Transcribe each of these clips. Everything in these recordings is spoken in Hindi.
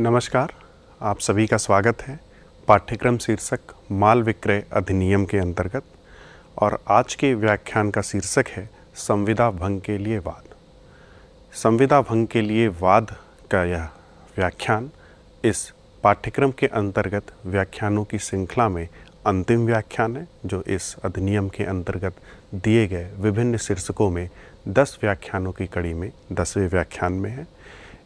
नमस्कार आप सभी का स्वागत है पाठ्यक्रम शीर्षक माल विक्रय अधिनियम के अंतर्गत और आज के व्याख्यान का शीर्षक है संविदा भंग के लिए वाद संविदा भंग के लिए वाद का यह व्याख्यान इस पाठ्यक्रम के अंतर्गत व्याख्यानों की श्रृंखला में अंतिम व्याख्यान है जो इस अधिनियम के अंतर्गत दिए गए विभिन्न शीर्षकों में दस व्याख्यानों की कड़ी में दसवें व्याख्यान में है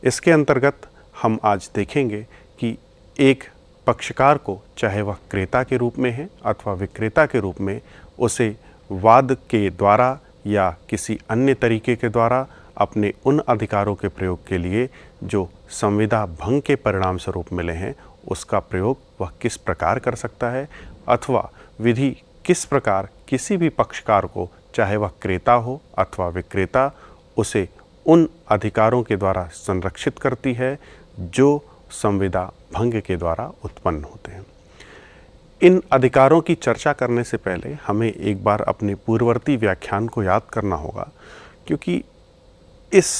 इसके अंतर्गत हम आज देखेंगे कि एक पक्षकार को चाहे वह क्रेता के रूप में है अथवा विक्रेता के रूप में उसे वाद के द्वारा या किसी अन्य तरीके के द्वारा अपने उन अधिकारों के प्रयोग के लिए जो संविदा भंग के परिणाम स्वरूप मिले हैं उसका प्रयोग वह किस प्रकार कर सकता है अथवा विधि किस प्रकार किसी भी पक्षकार को चाहे वह क्रेता हो अथवा विक्रेता उसे उन अधिकारों के द्वारा संरक्षित करती है जो संविदा भंग के द्वारा उत्पन्न होते हैं इन अधिकारों की चर्चा करने से पहले हमें एक बार अपने पूर्ववर्ती व्याख्यान को याद करना होगा क्योंकि इस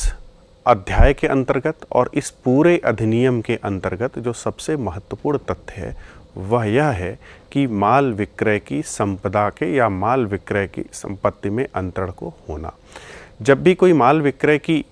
अध्याय के अंतर्गत और इस पूरे अधिनियम के अंतर्गत जो सबसे महत्वपूर्ण तथ्य है वह यह है कि माल विक्रय की संपदा के या माल विक्रय की संपत्ति में अंतरण को होना जब भी कोई माल विक्रय की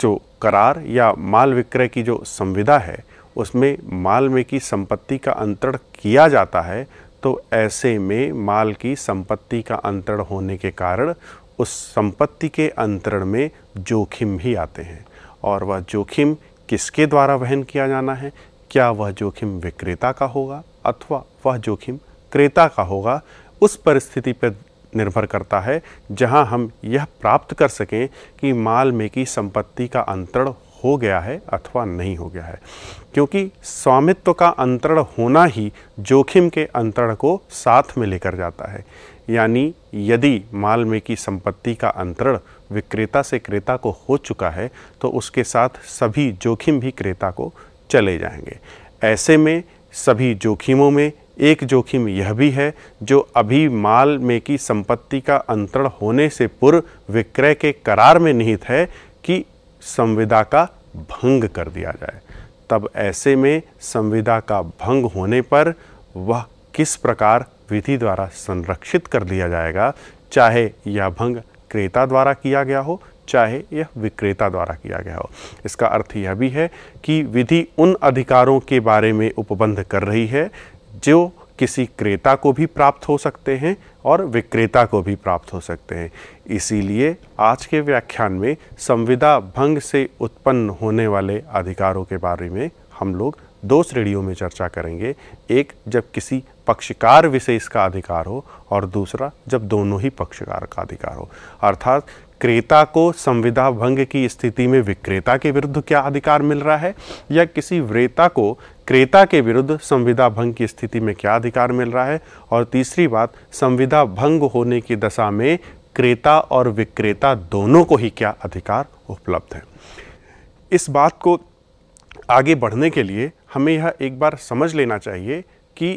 जो करार या माल विक्रय की जो संविदा है उसमें माल में की संपत्ति का अंतरण किया जाता है तो ऐसे में माल की संपत्ति का अंतरण होने के कारण उस संपत्ति के अंतरण में जोखिम भी आते हैं और वह जोखिम किसके द्वारा वहन किया जाना है क्या वह जोखिम विक्रेता का होगा अथवा वह जोखिम क्रेता का होगा उस परिस्थिति पर निर्भर करता है जहां हम यह प्राप्त कर सकें कि माल में की संपत्ति का अंतरण हो गया है अथवा नहीं हो गया है क्योंकि स्वामित्व का अंतरण होना ही जोखिम के अंतरण को साथ में लेकर जाता है यानी यदि माल में की संपत्ति का अंतरण विक्रेता से क्रेता को हो चुका है तो उसके साथ सभी जोखिम भी क्रेता को चले जाएंगे ऐसे में सभी जोखिमों में एक जोखिम यह भी है जो अभी माल में की संपत्ति का अंतरण होने से पूर्व विक्रय के करार में निहित है कि संविदा का भंग कर दिया जाए तब ऐसे में संविदा का भंग होने पर वह किस प्रकार विधि द्वारा संरक्षित कर दिया जाएगा चाहे यह भंग क्रेता द्वारा किया गया हो चाहे यह विक्रेता द्वारा किया गया हो इसका अर्थ यह भी है कि विधि उन अधिकारों के बारे में उपबंध कर रही है जो किसी क्रेता को भी प्राप्त हो सकते हैं और विक्रेता को भी प्राप्त हो सकते हैं इसीलिए आज के व्याख्यान में संविदा भंग से उत्पन्न होने वाले अधिकारों के बारे में हम लोग दो श्रेणियों में चर्चा करेंगे एक जब किसी पक्षकार विशेष का अधिकार हो और दूसरा जब दोनों ही पक्षकार का अधिकार हो अर्थात ক্রেতা কো সংবিধান ভঙ্গ কি স্থিতি মে বিক্রেতা কে विरुध কি অধিকার মিল রাহা হ্যায় ইয়া কিসি ক্রেতা কো সংবিধান ভঙ্গ কি স্থিতি মে কি অধিকার মিল রাহা হ্যায় অর তিসরি বাত সংবিধান ভঙ্গ হোনে কি দশা মে ক্রেতা অর বিক্রেতা দোনো কো হি কি অধিকার উপলব্ধ হ্যায় ইস বাত কো আগে बढने के लिए हमें यह एक बार समझ लेना चाहिए कि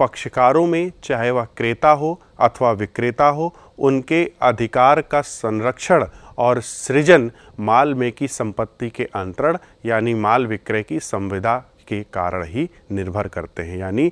पक्षकारों में चाहे वह क्रेता हो अथवा विक्रेता हो उनके अधिकार का संरक्षण और सृजन माल में की संपत्ति के अंतरण यानी माल विक्रय की संविदा के कारण ही निर्भर करते हैं यानी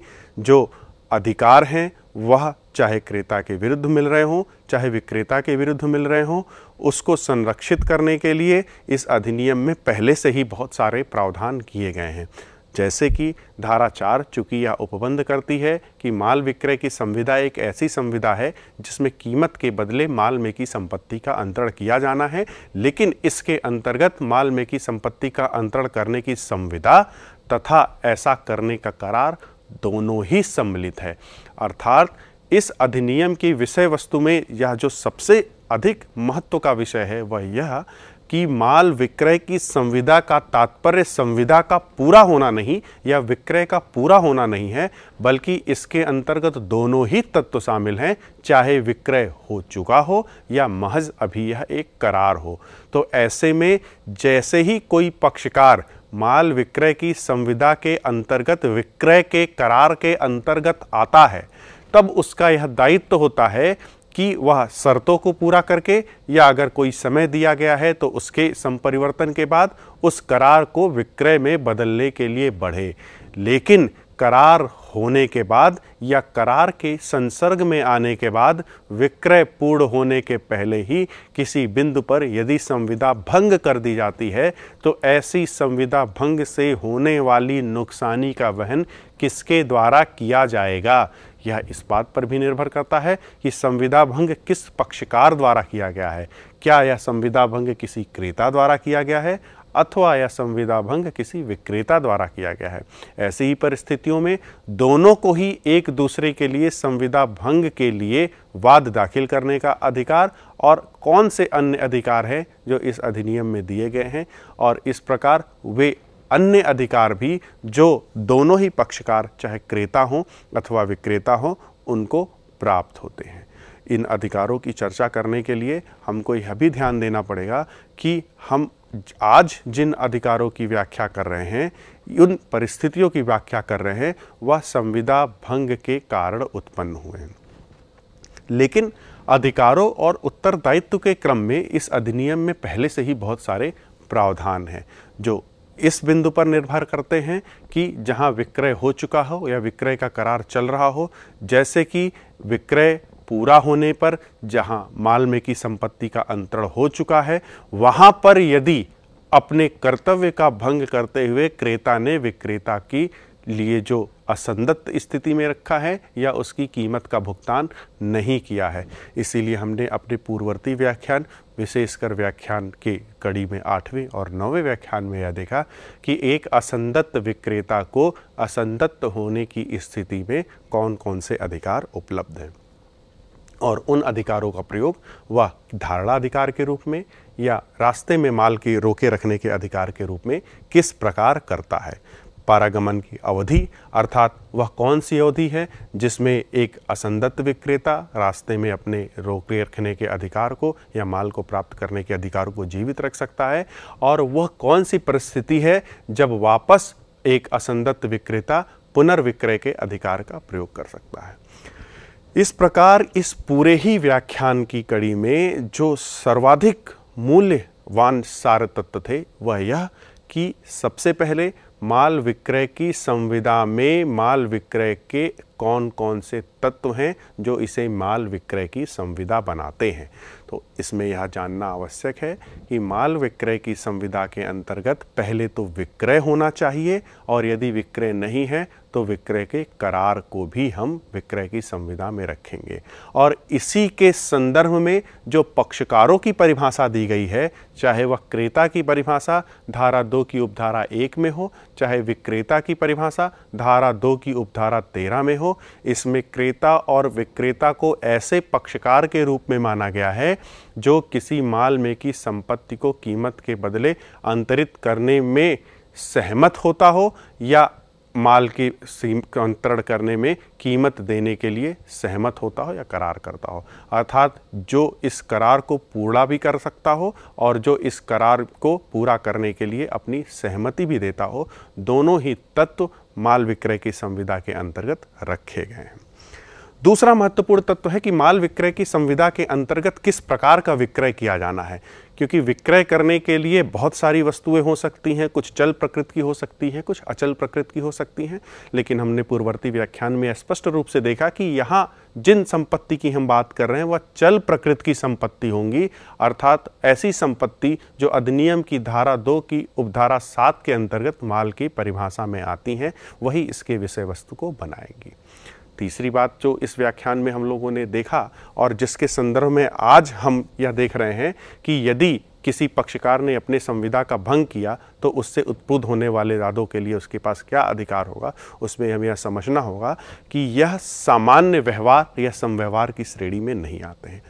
जो अधिकार हैं वह चाहे क्रेता के विरुद्ध मिल रहे हों चाहे विक्रेता के विरुद्ध मिल रहे हों उसको संरक्षित करने के लिए इस अधिनियम में पहले से ही बहुत सारे प्रावधान किए गए हैं जैसे कि धारा चार चूँकि यह उपबंध करती है कि माल विक्रय की संविधा एक ऐसी संविधा है जिसमें कीमत के बदले माल में की संपत्ति का अंतरण किया जाना है लेकिन इसके अंतर्गत माल में की संपत्ति का अंतरण करने की संविधा तथा ऐसा करने का करार दोनों ही सम्मिलित है अर्थात इस अधिनियम की विषय वस्तु में यह जो सबसे अधिक महत्व का विषय है वह यह कि माल विक्रय की संविदा का तात्पर्य संविदा का पूरा होना नहीं या विक्रय का पूरा होना नहीं है बल्कि इसके अंतर्गत दोनों ही तत्व शामिल हैं चाहे विक्रय हो चुका हो या महज अभी यह एक करार हो तो ऐसे में जैसे ही कोई पक्षकार माल विक्रय की संविदा के अंतर्गत विक्रय के करार के अंतर्गत आता है तब उसका यह दायित्व तो होता है कि वह शर्तों को पूरा करके या अगर कोई समय दिया गया है तो उसके संपरिवर्तन के बाद उस करार को विक्रय में बदलने के लिए बढ़े लेकिन करार होने के बाद या करार के संसर्ग में आने के बाद विक्रय पूर्ण होने के पहले ही किसी बिंदु पर यदि संविदा भंग कर दी जाती है तो ऐसी संविदा भंग से होने वाली नुकसानी का वहन किसके द्वारा किया जाएगा यह इस बात पर भी निर्भर करता है कि संविदा भंग किस पक्षकार द्वारा किया गया है क्या यह संविदा भंग किसी क्रेता द्वारा किया गया है अथवा यह संविदा भंग किसी विक्रेता द्वारा किया गया है ऐसी ही परिस्थितियों में दोनों को ही एक दूसरे के लिए संविदा भंग के लिए वाद दाखिल करने का अधिकार और कौन से अन्य अधिकार हैं जो इस अधिनियम में दिए गए हैं और इस प्रकार वे अन्य अधिकार भी जो दोनों ही पक्षकार चाहे क्रेता हों अथवा विक्रेता हों उनको प्राप्त होते हैं इन अधिकारों की चर्चा करने के लिए हमको यह भी ध्यान देना पड़ेगा कि हम आज जिन अधिकारों की व्याख्या कर रहे हैं उन परिस्थितियों की व्याख्या कर रहे हैं वह संविदा भंग के कारण उत्पन्न हुए हैं लेकिन अधिकारों और उत्तरदायित्व के क्रम में इस अधिनियम में पहले से ही बहुत सारे प्रावधान हैं जो इस बिंदु पर निर्भर करते हैं कि जहां विक्रय हो चुका हो या विक्रय का करार चल रहा हो जैसे कि विक्रय पूरा होने पर जहां माल में की संपत्ति का अंतरण हो चुका है वहां पर यदि अपने कर्तव्य का भंग करते हुए क्रेता ने विक्रेता की लिए जो असंदत स्थिति में रखा है या उसकी कीमत का भुगतान नहीं किया है इसीलिए हमने अपने पूर्ववर्ती व्याख्यान विशेषकर व्याख्यान के कड़ी में आठवें और नौवें व्याख्यान में यह देखा कि एक असंदत्त विक्रेता को असंदत्त होने की स्थिति में कौन कौन से अधिकार उपलब्ध हैं और उन अधिकारों का प्रयोग वह धारणा अधिकार के रूप में या रास्ते में माल के रोके रखने के अधिकार के रूप में किस प्रकार करता है पारागमन की अवधि अर्थात वह कौन सी अवधि है जिसमें एक असंदत्त विक्रेता रास्ते में अपने रोके रखने के अधिकार को या माल को प्राप्त करने के अधिकार को जीवित रख सकता है और वह कौन सी परिस्थिति है जब वापस एक असंदत्त विक्रेता पुनर्विक्रय के अधिकार का प्रयोग कर सकता है इस प्रकार इस पूरे ही व्याख्यान की कड़ी में जो सर्वाधिक मूल्यवान सार तत्व थे वह यह कि सबसे पहले माल विक्रय की संविदा में माल विक्रय के कौन कौन से तत्व हैं जो इसे माल विक्रय की संविदा बनाते हैं तो इसमें यह जानना आवश्यक है कि माल विक्रय की संविदा के अंतर्गत पहले तो विक्रय होना चाहिए और यदि विक्रय नहीं है तो विक्रय के करार को भी हम विक्रय की संविदा में रखेंगे और इसी के संदर्भ में जो पक्षकारों की परिभाषा दी गई है चाहे वह क्रेता की परिभाषा धारा दो की उपधारा एक में हो चाहे विक्रेता की परिभाषा धारा दो की उपधारा तेरह में हो इसमें क्रेता और विक्रेता को ऐसे पक्षकार के रूप में माना गया है जो किसी माल में की संपत्ति को कीमत के बदले अंतरित करने में सहमत होता हो या माल की अंतरण करने में कीमत देने के लिए सहमत होता हो या करार करता हो अर्थात जो इस करार को पूरा भी कर सकता हो और जो इस करार को पूरा करने के लिए अपनी सहमति भी देता हो दोनों ही तत्व माल विक्रय की संविदा के अंतर्गत रखे गए हैं दूसरा महत्वपूर्ण तत्व है कि माल विक्रय की संविदा के अंतर्गत किस प्रकार का विक्रय किया जाना है क्योंकि विक्रय करने के लिए बहुत सारी वस्तुएं हो सकती हैं कुछ चल प्रकृति की हो सकती हैं कुछ अचल प्रकृति की हो सकती हैं लेकिन हमने पूर्ववर्ती व्याख्यान में स्पष्ट रूप से देखा कि यहाँ जिन संपत्ति की हम बात कर रहे हैं वह चल प्रकृति की संपत्ति होंगी अर्थात ऐसी संपत्ति जो अधिनियम की धारा दो की उपधारा सात के अंतर्गत माल की परिभाषा में आती हैं वही इसके विषय वस्तु को बनाएगी तीसरी बात जो इस व्याख्यान में हम लोगों ने देखा और जिसके संदर्भ में आज हम यह देख रहे हैं कि यदि किसी पक्षकार ने अपने संविदा का भंग किया तो उससे उत्पुद होने वाले रादों के लिए उसके पास क्या अधिकार होगा उसमें हमें यह समझना होगा कि यह सामान्य व्यवहार या संव्यवहार की श्रेणी में नहीं आते हैं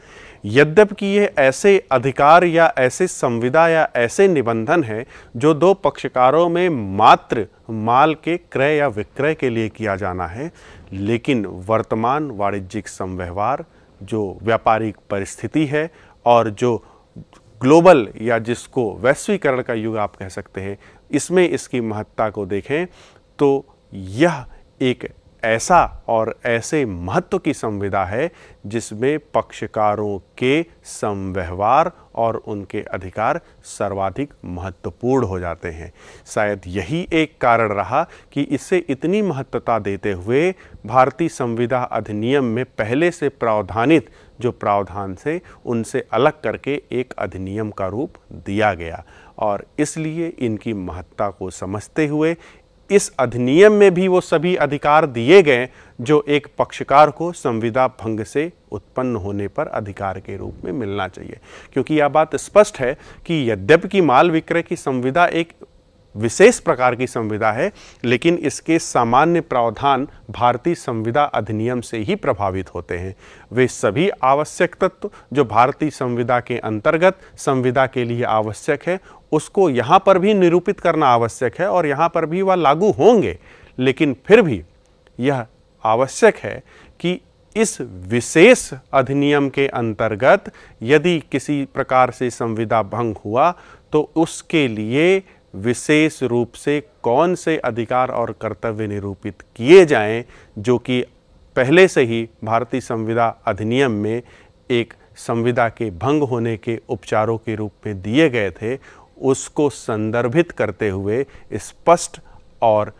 यद्यप कि ये ऐसे अधिकार या ऐसे संविदा या ऐसे निबंधन हैं जो दो पक्षकारों में मात्र माल के क्रय या विक्रय के लिए किया जाना है लेकिन वर्तमान वाणिज्यिक संव्यवहार जो व्यापारिक परिस्थिति है और जो ग्लोबल या जिसको वैश्वीकरण का युग आप कह सकते हैं इसमें इसकी महत्ता को देखें तो यह एक ऐसा और ऐसे महत्व की संविदा है जिसमें पक्षकारों के संव्यवहार और उनके अधिकार सर्वाधिक महत्वपूर्ण हो जाते हैं शायद यही एक कारण रहा कि इसे इतनी महत्वता देते हुए भारतीय संविदा अधिनियम में पहले से प्रावधानित जो प्रावधान से उनसे अलग करके एक अधिनियम का रूप दिया गया और इसलिए इनकी महत्ता को समझते हुए इस अधिनियम में भी वो सभी अधिकार दिए गए जो एक पक्षकार को संविदा भंग से उत्पन्न होने पर अधिकार के रूप में मिलना चाहिए क्योंकि यह बात स्पष्ट है कि यद्यप की माल विक्रय की संविदा एक विशेष प्रकार की संविदा है लेकिन इसके सामान्य प्रावधान भारतीय संविदा अधिनियम से ही प्रभावित होते हैं वे सभी आवश्यक तत्व जो भारतीय संविदा के अंतर्गत संविदा के लिए आवश्यक है उसको यहाँ पर भी निरूपित करना आवश्यक है और यहाँ पर भी वह लागू होंगे लेकिन फिर भी यह आवश्यक है कि इस विशेष अधिनियम के अंतर्गत यदि किसी प्रकार से संविदा भंग हुआ तो उसके लिए विशेष रूप से कौन से अधिकार और कर्तव्य निरूपित किए जाएं जो कि पहले से ही भारतीय संविदा अधिनियम में एक संविदा के भंग होने के उपचारों के रूप में दिए गए थे उसको संदर्भित करते हुए स्पष्ट और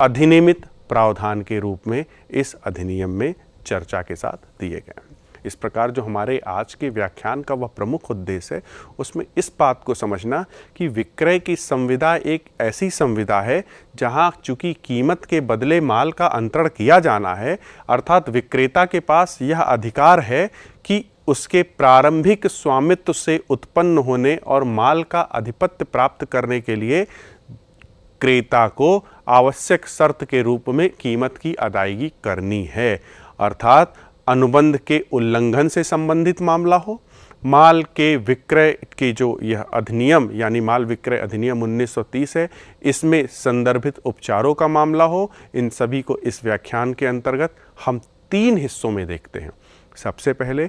अधिनियमित प्रावधान के रूप में इस अधिनियम में चर्चा के साथ दिए गए इस प्रकार जो हमारे आज के व्याख्यान का वह प्रमुख उद्देश्य है उसमें इस बात को समझना कि विक्रय की संविदा एक ऐसी संविदा है जहां चूंकि कीमत के बदले माल का अंतरण किया जाना है अर्थात विक्रेता के पास यह अधिकार है कि उसके प्रारंभिक स्वामित्व से उत्पन्न होने और माल का आधिपत्य प्राप्त करने के लिए क्रेता को आवश्यक शर्त के रूप में कीमत की अदायगी करनी है अर्थात अनुबंध के उल्लंघन से संबंधित मामला हो माल के विक्रय के जो यह अधिनियम यानी माल विक्रय अधिनियम 1930 है इसमें संदर्भित उपचारों का मामला हो इन सभी को इस व्याख्यान के अंतर्गत हम तीन हिस्सों में देखते हैं सबसे पहले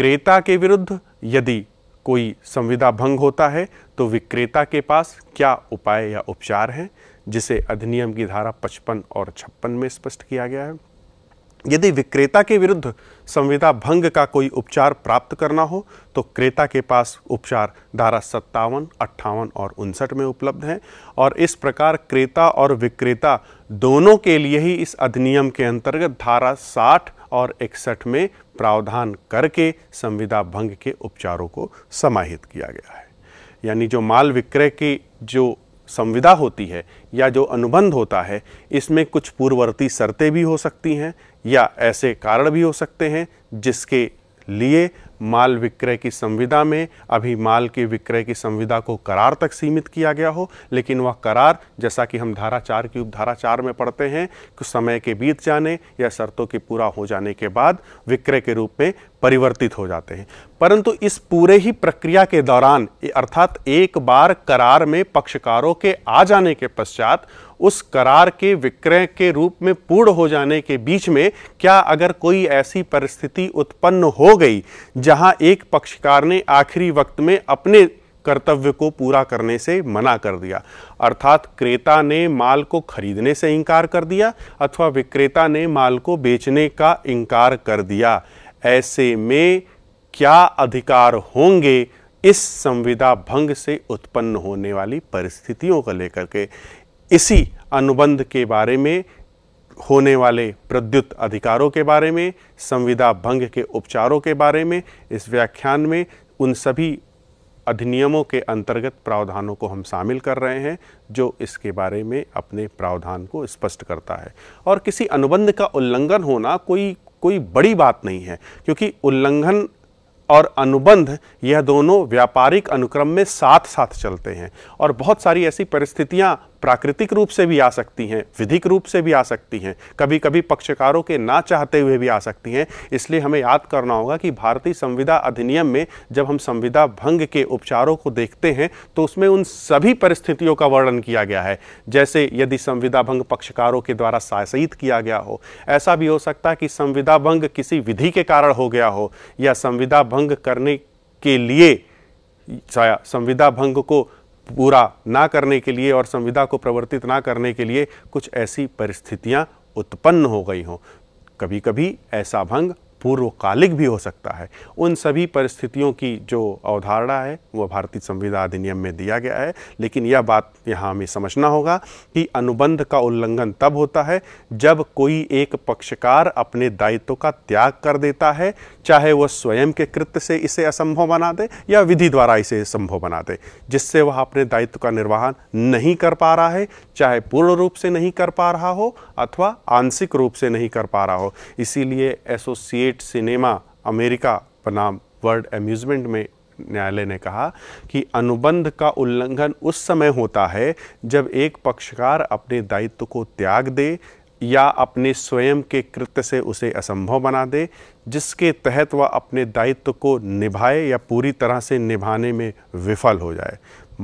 विक्रेता के विरुद्ध यदि कोई संविदा भंग होता है तो विक्रेता के पास क्या उपाय या उपचार हैं जिसे अधिनियम की धारा पचपन और छप्पन में स्पष्ट किया गया है यदि विक्रेता के विरुद्ध संविदा भंग का कोई उपचार प्राप्त करना हो तो क्रेता के पास उपचार धारा सत्तावन अट्ठावन और उनसठ में उपलब्ध हैं और इस प्रकार क्रेता और विक्रेता दोनों के लिए ही इस अधिनियम के अंतर्गत धारा साठ और इकसठ में प्रावधान करके संविदा भंग के उपचारों को समाहित किया गया है यानी जो माल विक्रय की जो संविदा होती है या जो अनुबंध होता है इसमें कुछ पूर्ववर्ती शर्तें भी हो सकती हैं या ऐसे कारण भी हो सकते हैं जिसके लिए माल विक्रय की संविदा में अभी माल के विक्रय की संविदा को करार तक सीमित किया गया हो लेकिन वह करार जैसा कि हम धारा चार की उपधारा चार में पढ़ते हैं कि समय के बीत जाने या शर्तों के पूरा हो जाने के बाद विक्रय के रूप में परिवर्तित हो जाते हैं परंतु इस पूरे ही प्रक्रिया के दौरान अर्थात एक बार करार में पक्षकारों के आ जाने के पश्चात उस करार के विक्रय के रूप में पूर्ण हो जाने के बीच में क्या अगर कोई ऐसी परिस्थिति उत्पन्न हो गई जहां एक पक्षकार ने आखिरी वक्त में अपने कर्तव्य को पूरा करने से मना कर दिया अर्थात क्रेता ने माल को खरीदने से इनकार कर दिया अथवा विक्रेता ने माल को बेचने का इनकार कर दिया ऐसे में क्या अधिकार होंगे इस संविदा भंग से उत्पन्न होने वाली परिस्थितियों को लेकर के इसी अनुबंध के बारे में होने वाले प्रद्युत अधिकारों के बारे में संविदा भंग के उपचारों के बारे में इस व्याख्यान में उन सभी अधिनियमों के अंतर्गत प्रावधानों को हम शामिल कर रहे हैं जो इसके बारे में अपने प्रावधान को स्पष्ट करता है और किसी अनुबंध का उल्लंघन होना कोई कोई बड़ी बात नहीं है क्योंकि उल्लंघन और अनुबंध यह दोनों व्यापारिक अनुक्रम में साथ साथ चलते हैं और बहुत सारी ऐसी परिस्थितियां प्राकृतिक रूप से भी आ सकती हैं विधिक रूप से भी आ सकती हैं कभी कभी पक्षकारों के ना चाहते हुए भी आ सकती हैं इसलिए हमें याद करना होगा कि भारतीय संविदा अधिनियम में जब हम संविदा भंग के उपचारों को देखते हैं तो उसमें उन सभी परिस्थितियों का वर्णन किया गया है जैसे यदि संविदा भंग पक्षकारों के द्वारा सासहित किया गया हो ऐसा भी हो सकता है कि संविदा भंग किसी विधि के कारण हो गया हो या संविदा भंग करने के लिए संविदा भंग को पूरा ना करने के लिए और संविदा को प्रवर्तित ना करने के लिए कुछ ऐसी परिस्थितियां उत्पन्न हो गई हों कभी कभी ऐसा भंग पूर्वकालिक भी हो सकता है उन सभी परिस्थितियों की जो अवधारणा है वह भारतीय संविधान अधिनियम में दिया गया है लेकिन यह बात यहाँ हमें समझना होगा कि अनुबंध का उल्लंघन तब होता है जब कोई एक पक्षकार अपने दायित्व का त्याग कर देता है चाहे वह स्वयं के कृत्य से इसे असंभव बना दे या विधि द्वारा इसे संभव बना दे जिससे वह अपने दायित्व का निर्वहन नहीं कर पा रहा है चाहे पूर्ण रूप से नहीं कर पा रहा हो अथवा आंशिक रूप से नहीं कर पा रहा हो इसीलिए एसोसिएट स्टेट सिनेमा अमेरिका बनाम वर्ल्ड एम्यूज़मेंट में न्यायालय ने कहा कि अनुबंध का उल्लंघन उस समय होता है जब एक पक्षकार अपने दायित्व को त्याग दे या अपने स्वयं के कृत्य से उसे असंभव बना दे जिसके तहत वह अपने दायित्व को निभाए या पूरी तरह से निभाने में विफल हो जाए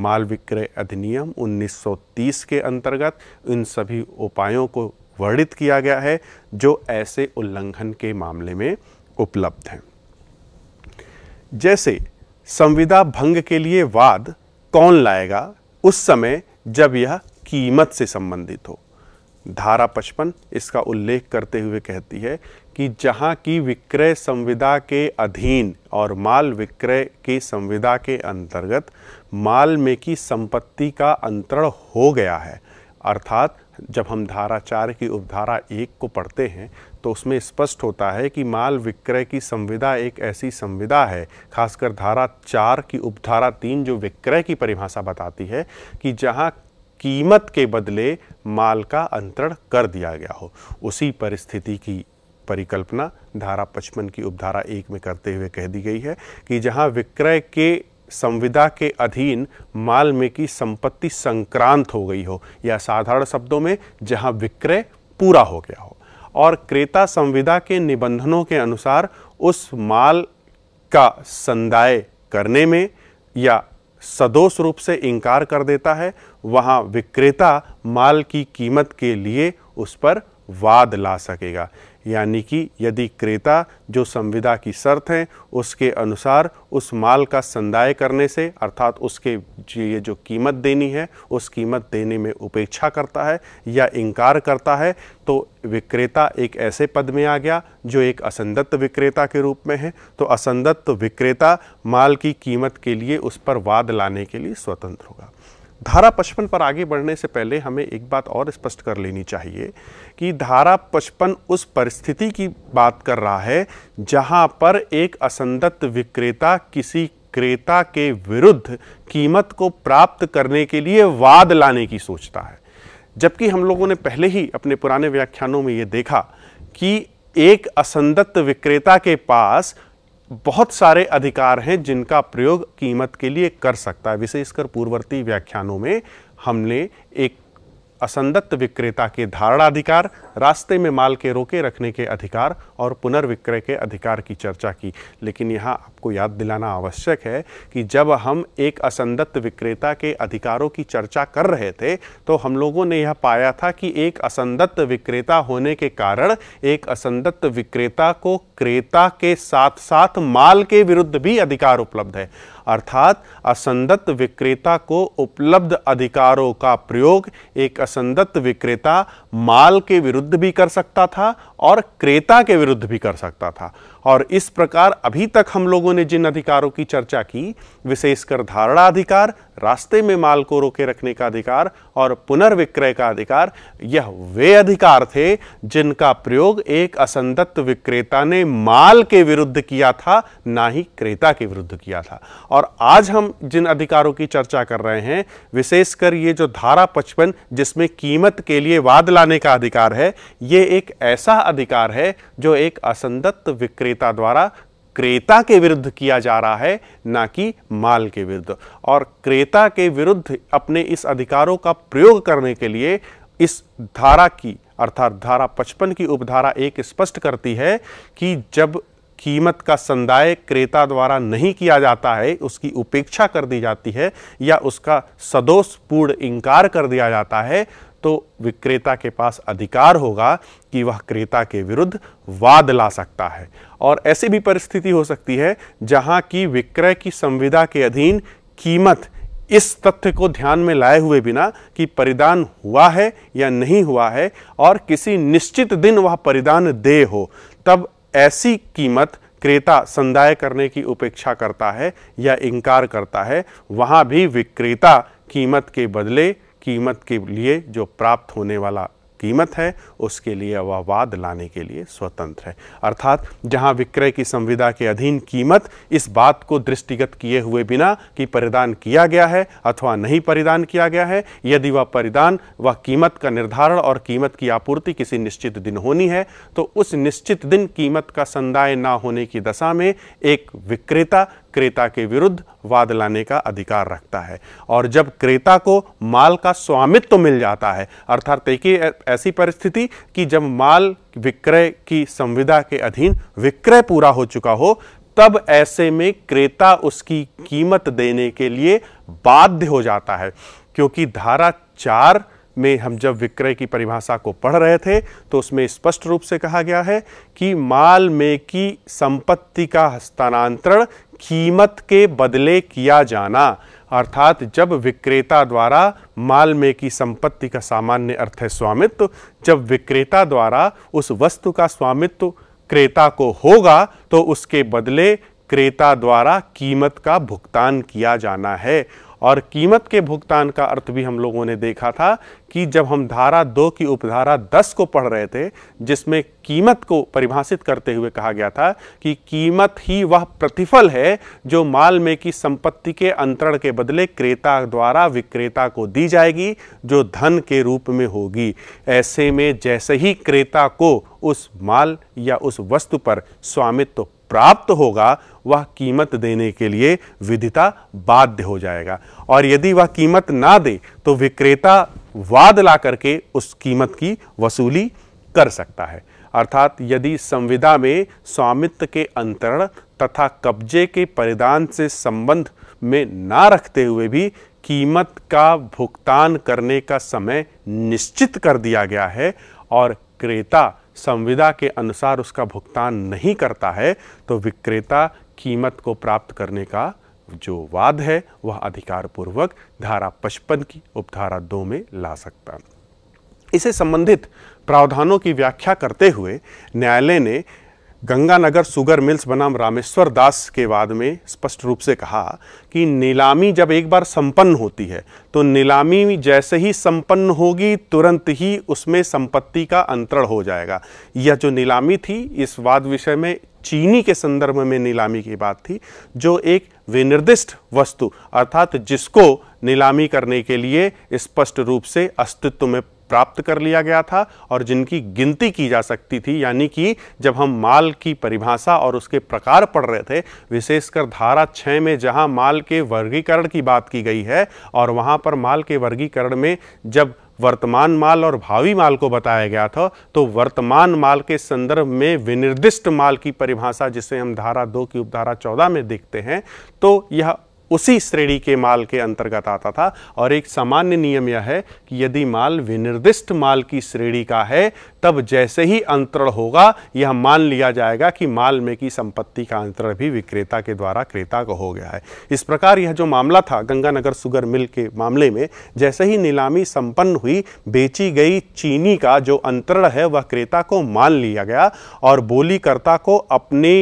माल विक्रय अधिनियम 1930 के अंतर्गत इन सभी उपायों को वर्णित किया गया है जो ऐसे उल्लंघन के मामले में उपलब्ध हैं जैसे संविदा भंग के लिए वाद कौन लाएगा उस समय जब यह कीमत से संबंधित हो धारा पचपन इसका उल्लेख करते हुए कहती है कि जहां की विक्रय संविदा के अधीन और माल विक्रय की संविदा के अंतर्गत माल में की संपत्ति का अंतरण हो गया है अर्थात जब हम धारा चार की उपधारा एक को पढ़ते हैं तो उसमें स्पष्ट होता है कि माल विक्रय की संविदा एक ऐसी संविदा है खासकर धारा चार की उपधारा तीन जो विक्रय की परिभाषा बताती है कि जहाँ कीमत के बदले माल का अंतरण कर दिया गया हो उसी परिस्थिति की परिकल्पना धारा पचपन की उपधारा एक में करते हुए कह दी गई है कि जहाँ विक्रय के संविदा के अधीन माल में की संपत्ति संक्रांत हो गई हो या साधारण शब्दों में जहां विक्रय पूरा हो गया हो और क्रेता संविदा के निबंधनों के अनुसार उस माल का संदाय करने में या सदोष रूप से इनकार कर देता है वहां विक्रेता माल की कीमत के लिए उस पर वाद ला सकेगा यानी कि यदि क्रेता जो संविदा की शर्त हैं उसके अनुसार उस माल का संदाय करने से अर्थात उसके ये जो कीमत देनी है उस कीमत देने में उपेक्षा करता है या इनकार करता है तो विक्रेता एक ऐसे पद में आ गया जो एक असंदत्त विक्रेता के रूप में है तो असंदत्त विक्रेता माल की कीमत के लिए उस पर वाद लाने के लिए स्वतंत्र होगा धारा पचपन पर आगे बढ़ने से पहले हमें एक बात और स्पष्ट कर लेनी चाहिए कि धारा पचपन उस परिस्थिति की बात कर रहा है जहां पर एक असंदत विक्रेता किसी क्रेता के विरुद्ध कीमत को प्राप्त करने के लिए वाद लाने की सोचता है जबकि हम लोगों ने पहले ही अपने पुराने व्याख्यानों में ये देखा कि एक असंदत्त विक्रेता के पास बहुत सारे अधिकार हैं जिनका प्रयोग कीमत के लिए कर सकता है विशेषकर पूर्ववर्ती व्याख्यानों में हमने एक असंदत्त विक्रेता के धारणाधिकार रास्ते में माल के रोके रखने के अधिकार और पुनर्विक्रय के अधिकार की चर्चा की लेकिन यहाँ आपको याद दिलाना आवश्यक है कि जब हम एक असंदत्त विक्रेता के अधिकारों की चर्चा कर रहे थे तो हम लोगों ने यह पाया था कि एक असंदत्त विक्रेता होने के कारण एक असंदत्त विक्रेता को क्रेता के साथ साथ माल के विरुद्ध भी अधिकार उपलब्ध है अर्थात असंदत्त विक्रेता को उपलब्ध अधिकारों का प्रयोग एक असंदत्त विक्रेता माल के विरुद्ध विरुद्ध भी कर सकता था और क्रेता के विरुद्ध भी कर सकता था और इस प्रकार अभी तक हम लोगों ने जिन अधिकारों की चर्चा की विशेषकर धारणा अधिकार रास्ते में माल को रोके रखने का अधिकार और पुनर्विक्रय का अधिकार यह वे अधिकार थे जिनका प्रयोग एक असंदत्त विक्रेता ने माल के विरुद्ध किया था ना ही क्रेता के विरुद्ध किया था और आज हम जिन अधिकारों की चर्चा कर रहे हैं विशेषकर ये जो धारा पचपन जिसमें कीमत के लिए वाद लाने का अधिकार है ये एक ऐसा अधिकार है जो एक असंदत्त विक्रेता विक्रेता द्वारा क्रेता के विरुद्ध किया जा रहा है ना कि माल के विरुद्ध और क्रेता के विरुद्ध अपने इस अधिकारों का प्रयोग करने के लिए इस धारा की अर्थात धारा पचपन की उपधारा एक स्पष्ट करती है कि जब कीमत का संदाय क्रेता द्वारा नहीं किया जाता है उसकी उपेक्षा कर दी जाती है या उसका सदोषपूर्ण इंकार कर दिया जाता है तो विक्रेता के पास अधिकार होगा कि वह क्रेता के विरुद्ध वाद ला सकता है और ऐसी भी परिस्थिति हो सकती है जहां की विक्रय की संविदा के अधीन कीमत इस तथ्य को ध्यान में लाए हुए बिना कि परिदान हुआ है या नहीं हुआ है और किसी निश्चित दिन वह परिदान दे हो तब ऐसी कीमत क्रेता संदाय करने की उपेक्षा करता है या इनकार करता है वहाँ भी विक्रेता कीमत के बदले कीमत के लिए जो प्राप्त होने वाला कीमत है उसके लिए वह वाद लाने के लिए स्वतंत्र है अर्थात जहां विक्रय की संविदा के अधीन कीमत इस बात को दृष्टिगत किए हुए बिना कि परिधान किया गया है अथवा नहीं परिधान किया गया है यदि वह परिधान वह कीमत का निर्धारण और कीमत की आपूर्ति किसी निश्चित दिन होनी है तो उस निश्चित दिन कीमत का संदाय ना होने की दशा में एक विक्रेता क्रेता के विरुद्ध वाद लाने का अधिकार रखता है और जब क्रेता को माल का स्वामित्व तो मिल जाता है अर्थात देखिए ऐसी परिस्थिति कि जब माल विक्रय की संविदा के अधीन विक्रय पूरा हो चुका हो तब ऐसे में क्रेता उसकी कीमत देने के लिए बाध्य हो जाता है क्योंकि धारा चार में हम जब विक्रय की परिभाषा को पढ़ रहे थे तो उसमें स्पष्ट रूप से कहा गया है कि माल में की संपत्ति का हस्तांतरण कीमत के बदले किया जाना अर्थात जब विक्रेता द्वारा माल में की संपत्ति का सामान्य अर्थ है स्वामित्व जब विक्रेता द्वारा उस वस्तु का स्वामित्व क्रेता को होगा तो उसके बदले क्रेता द्वारा कीमत का भुगतान किया जाना है और कीमत के भुगतान का अर्थ भी हम लोगों ने देखा था कि जब हम धारा दो की उपधारा दस को पढ़ रहे थे जिसमें कीमत को परिभाषित करते हुए कहा गया था कि कीमत ही वह प्रतिफल है जो माल में की संपत्ति के अंतरण के बदले क्रेता द्वारा विक्रेता को दी जाएगी जो धन के रूप में होगी ऐसे में जैसे ही क्रेता को उस माल या उस वस्तु पर स्वामित्व प्राप्त होगा वह कीमत देने के लिए विधिता बाध्य हो जाएगा और यदि वह कीमत ना दे तो विक्रेता वाद ला करके उस कीमत की वसूली कर सकता है अर्थात यदि संविदा में स्वामित्व के अंतरण तथा कब्जे के परिधान से संबंध में ना रखते हुए भी कीमत का भुगतान करने का समय निश्चित कर दिया गया है और क्रेता संविदा के अनुसार उसका भुगतान नहीं करता है तो विक्रेता कीमत को प्राप्त करने का जो वाद है वह अधिकार पूर्वक धारा पचपन की उपधारा दो में ला सकता इसे संबंधित प्रावधानों की व्याख्या करते हुए न्यायालय ने गंगानगर सुगर मिल्स बनाम रामेश्वर दास के वाद में स्पष्ट रूप से कहा कि नीलामी जब एक बार संपन्न होती है तो नीलामी जैसे ही संपन्न होगी तुरंत ही उसमें संपत्ति का अंतरण हो जाएगा यह जो नीलामी थी इस वाद विषय में चीनी के संदर्भ में नीलामी की बात थी जो एक विनिर्दिष्ट वस्तु अर्थात जिसको नीलामी करने के लिए स्पष्ट रूप से अस्तित्व में प्राप्त कर लिया गया था और जिनकी गिनती की जा सकती थी यानी कि जब हम माल की परिभाषा और उसके प्रकार पढ़ रहे थे विशेषकर धारा छः में जहां माल के वर्गीकरण की बात की गई है और वहां पर माल के वर्गीकरण में जब वर्तमान माल और भावी माल को बताया गया था तो वर्तमान माल के संदर्भ में विनिर्दिष्ट माल की परिभाषा जिसे हम धारा दो की उपधारा चौदह में देखते हैं तो यह उसी श्रेणी के माल के अंतर्गत आता था और एक सामान्य नियम यह है कि यदि माल विनिर्दिष्ट माल की श्रेणी का है तब जैसे ही अंतरण होगा यह मान लिया जाएगा कि माल में की संपत्ति का अंतरण भी विक्रेता के द्वारा क्रेता को हो गया है इस प्रकार यह जो मामला था गंगानगर सुगर मिल के मामले में जैसे ही नीलामी संपन्न हुई बेची गई चीनी का जो अंतरण है वह क्रेता को मान लिया गया और बोलीकर्ता को अपने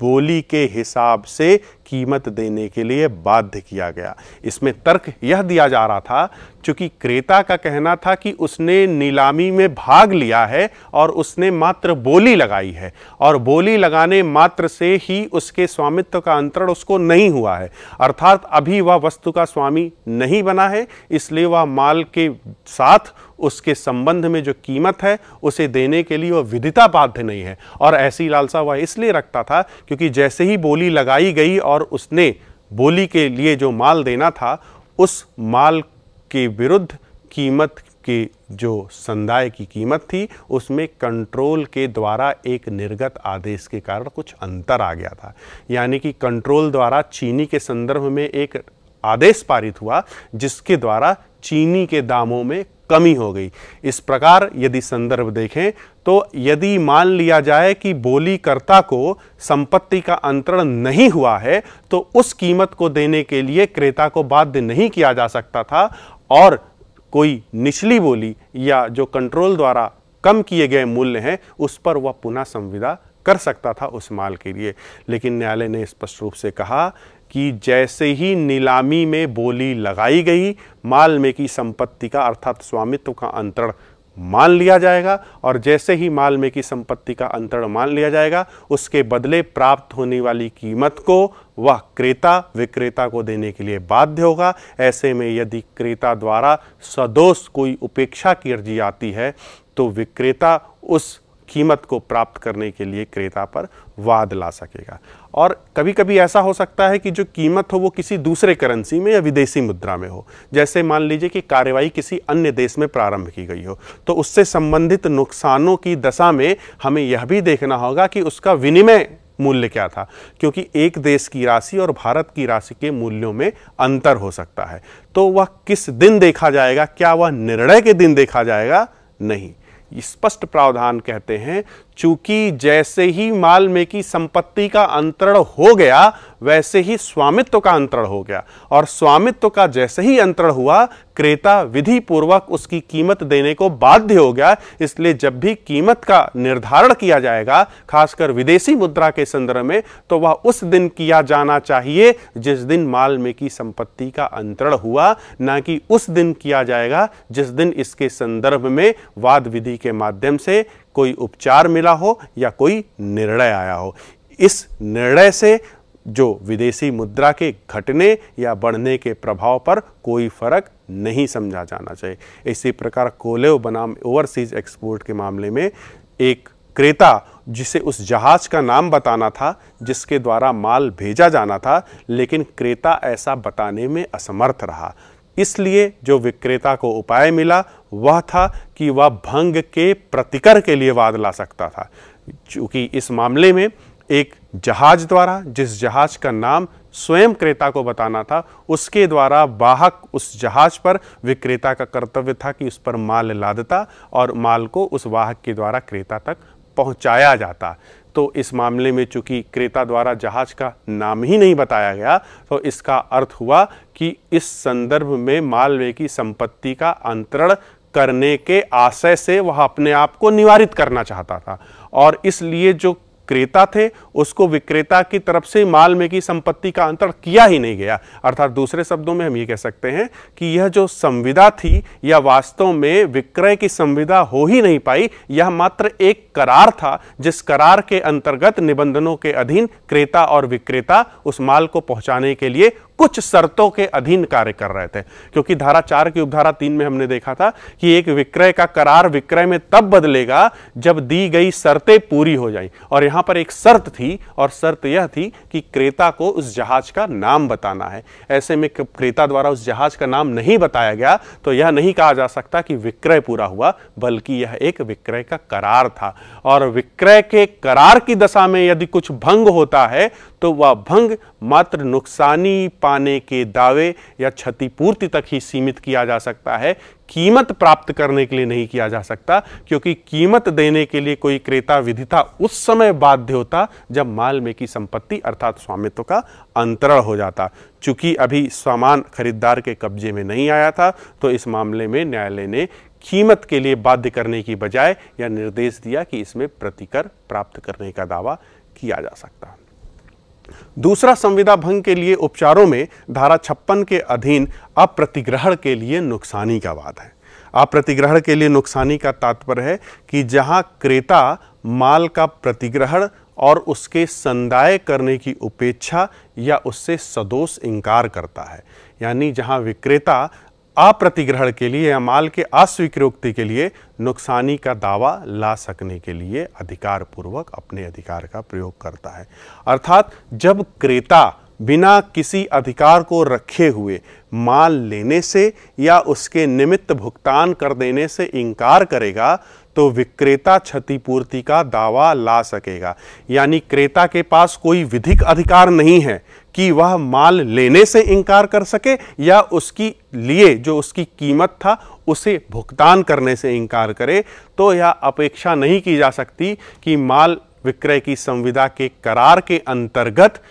बोली के हिसाब से कीमत देने के लिए बाध्य किया गया इसमें तर्क यह दिया जा रहा था चूंकि क्रेता का कहना था कि उसने नीलामी में भाग लिया है और उसने मात्र बोली लगाई है और बोली लगाने मात्र से ही उसके स्वामित्व का अंतरण उसको नहीं हुआ है अर्थात अभी वह वस्तु का स्वामी नहीं बना है इसलिए वह माल के साथ उसके संबंध में जो कीमत है उसे देने के लिए वह विधिता बाध्य नहीं है और ऐसी लालसा वह इसलिए रखता था क्योंकि जैसे ही बोली लगाई गई और और उसने बोली के लिए जो माल देना था उस माल के विरुद्ध कीमत की जो संदाय की कीमत थी उसमें कंट्रोल के द्वारा एक निर्गत आदेश के कारण कुछ अंतर आ गया था यानी कि कंट्रोल द्वारा चीनी के संदर्भ में एक आदेश पारित हुआ जिसके द्वारा चीनी के दामों में कमी हो गई इस प्रकार यदि संदर्भ देखें तो यदि मान लिया जाए कि बोलीकर्ता को संपत्ति का अंतरण नहीं हुआ है तो उस कीमत को देने के लिए क्रेता को बाध्य नहीं किया जा सकता था और कोई निचली बोली या जो कंट्रोल द्वारा कम किए गए मूल्य हैं उस पर वह पुनः संविदा कर सकता था उस माल के लिए लेकिन न्यायालय ने स्पष्ट रूप से कहा कि जैसे ही नीलामी में बोली लगाई गई माल में की संपत्ति का अर्थात स्वामित्व का अंतरण मान लिया जाएगा और जैसे ही माल में की संपत्ति का अंतरण मान लिया जाएगा उसके बदले प्राप्त होने वाली कीमत को वह क्रेता विक्रेता को देने के लिए बाध्य होगा ऐसे में यदि क्रेता द्वारा सदोष कोई उपेक्षा की अर्जी आती है तो विक्रेता उस कीमत को प्राप्त करने के लिए क्रेता पर वाद ला सकेगा और कभी कभी ऐसा हो सकता है कि जो कीमत हो वो किसी दूसरे करेंसी में या विदेशी मुद्रा में हो जैसे मान लीजिए कि कार्रवाई किसी अन्य देश में प्रारंभ की गई हो तो उससे संबंधित नुकसानों की दशा में हमें यह भी देखना होगा कि उसका विनिमय मूल्य क्या था क्योंकि एक देश की राशि और भारत की राशि के मूल्यों में अंतर हो सकता है तो वह किस दिन देखा जाएगा क्या वह निर्णय के दिन देखा जाएगा नहीं स्पष्ट प्रावधान कहते हैं चूंकि जैसे ही माल में की संपत्ति का अंतरण हो गया वैसे ही स्वामित्व का अंतरण हो गया और स्वामित्व का जैसे ही अंतरण हुआ क्रेता विधि पूर्वक उसकी कीमत देने को बाध्य हो गया इसलिए जब भी कीमत का निर्धारण किया जाएगा खासकर विदेशी मुद्रा के संदर्भ में तो वह उस दिन किया जाना चाहिए जिस दिन माल में की संपत्ति का अंतरण हुआ न कि उस दिन किया जाएगा जिस दिन इसके संदर्भ में वाद विधि के माध्यम से कोई उपचार मिला हो या कोई निर्णय आया हो इस निर्णय से जो विदेशी मुद्रा के घटने या बढ़ने के प्रभाव पर कोई फर्क नहीं समझा जाना चाहिए इसी प्रकार कोलेव बनाम ओवरसीज एक्सपोर्ट के मामले में एक क्रेता जिसे उस जहाज का नाम बताना था जिसके द्वारा माल भेजा जाना था लेकिन क्रेता ऐसा बताने में असमर्थ रहा इसलिए जो विक्रेता को उपाय मिला वह था कि वह भंग के प्रतिकर के लिए वाद ला सकता था क्योंकि इस मामले में एक जहाज द्वारा जिस जहाज का नाम स्वयं क्रेता को बताना था उसके द्वारा वाहक उस जहाज पर विक्रेता का कर्तव्य था कि उस पर माल लादता और माल को उस वाहक के द्वारा क्रेता तक पहुंचाया जाता तो इस मामले में चूंकि क्रेता द्वारा जहाज का नाम ही नहीं बताया गया तो इसका अर्थ हुआ कि इस संदर्भ में मालवे की संपत्ति का अंतरण करने के आशय से वह अपने आप को निवारित करना चाहता था और इसलिए जो विक्रेता थे उसको विक्रेता की तरफ से माल में की संपत्ति का अंतर किया ही नहीं गया अर्थात दूसरे शब्दों में हम ये कह सकते हैं कि यह जो संविदा थी यह वास्तव में विक्रय की संविदा हो ही नहीं पाई यह मात्र एक करार था जिस करार के अंतर्गत निबंधनों के अधीन क्रेता और विक्रेता उस माल को पहुंचाने के लिए कुछ शर्तों के अधीन कार्य कर रहे थे क्योंकि धारा चार की उपधारा तीन में हमने देखा था कि एक विक्रय का करार विक्रय में तब बदलेगा जब दी गई शर्तें पूरी हो जाएं और यहां वहां पर एक शर्त थी और शर्त यह थी कि क्रेता को उस जहाज का नाम बताना है ऐसे में क्रेता द्वारा उस जहाज का नाम नहीं बताया गया तो यह नहीं कहा जा सकता कि विक्रय पूरा हुआ बल्कि यह एक विक्रय का करार था और विक्रय के करार की दशा में यदि कुछ भंग होता है तो वह भंग मात्र नुकसानी पाने के दावे या क्षतिपूर्ति तक ही सीमित किया जा सकता है कीमत प्राप्त करने के लिए नहीं किया जा सकता क्योंकि कीमत देने के लिए कोई क्रेता विधिता उस समय बाध्य होता जब माल में की संपत्ति अर्थात स्वामित्व का अंतरण हो जाता चूंकि अभी सामान खरीदार के कब्जे में नहीं आया था तो इस मामले में न्यायालय ने कीमत के लिए बाध्य करने की बजाय यह निर्देश दिया कि इसमें प्रतिकर प्राप्त करने का दावा किया जा सकता दूसरा संविदा भंग के लिए उपचारों में धारा छप्पन के अधीन अप्रतिग्रहण के लिए नुकसानी का वाद है अप्रतिग्रहण के लिए नुकसानी का तात्पर्य है कि जहां क्रेता माल का प्रतिग्रहण और उसके संदाय करने की उपेक्षा या उससे सदोष इंकार करता है यानी जहां विक्रेता अप्रतिग्रहण के लिए या माल के अस्वीकृति के लिए नुकसानी का दावा ला सकने के लिए अधिकार पूर्वक अपने अधिकार का प्रयोग करता है अर्थात जब क्रेता बिना किसी अधिकार को रखे हुए माल लेने से या उसके निमित्त भुगतान कर देने से इनकार करेगा तो विक्रेता क्षतिपूर्ति का दावा ला सकेगा यानी क्रेता के पास कोई विधिक अधिकार नहीं है कि वह माल लेने से इनकार कर सके या उसकी लिए जो उसकी कीमत था उसे भुगतान करने से इनकार करे तो यह अपेक्षा नहीं की जा सकती कि माल विक्रय की संविदा के करार के अंतर्गत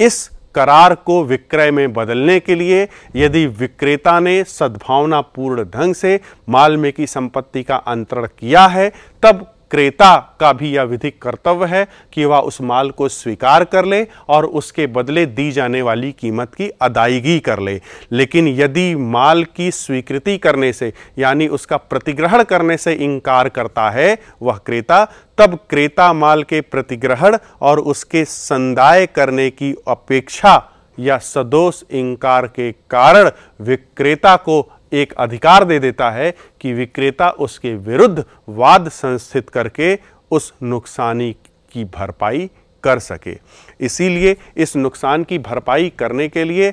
इस करार को विक्रय में बदलने के लिए यदि विक्रेता ने सद्भावनापूर्ण ढंग से माल में की संपत्ति का अंतरण किया है तब क्रेता का भी यह विधिक कर्तव्य है कि वह उस माल को स्वीकार कर ले और उसके बदले दी जाने वाली कीमत की अदायगी कर ले लेकिन यदि माल की स्वीकृति करने से यानी उसका प्रतिग्रहण करने से इनकार करता है वह क्रेता तब क्रेता माल के प्रतिग्रहण और उसके संदाय करने की अपेक्षा या सदोष इंकार के कारण विक्रेता को एक अधिकार दे देता है कि विक्रेता उसके विरुद्ध वाद संस्थित करके उस नुकसानी की भरपाई कर सके इसीलिए इस नुकसान की भरपाई करने के लिए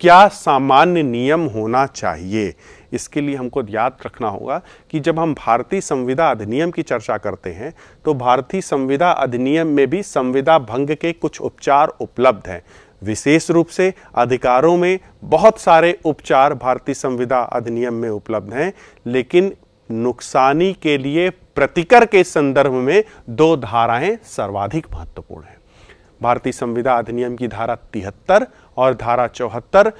क्या सामान्य नियम होना चाहिए इसके लिए हमको याद रखना होगा कि जब हम भारतीय संविदा अधिनियम की चर्चा करते हैं तो भारतीय संविदा अधिनियम में भी संविदा भंग के कुछ उपचार उपलब्ध हैं विशेष रूप से अधिकारों में बहुत सारे उपचार भारतीय संविदा अधिनियम में उपलब्ध हैं लेकिन नुकसानी के लिए प्रतिकर के संदर्भ में दो धाराएं सर्वाधिक महत्वपूर्ण हैं भारतीय संविदा अधिनियम की धारा तिहत्तर और धारा चौहत्तर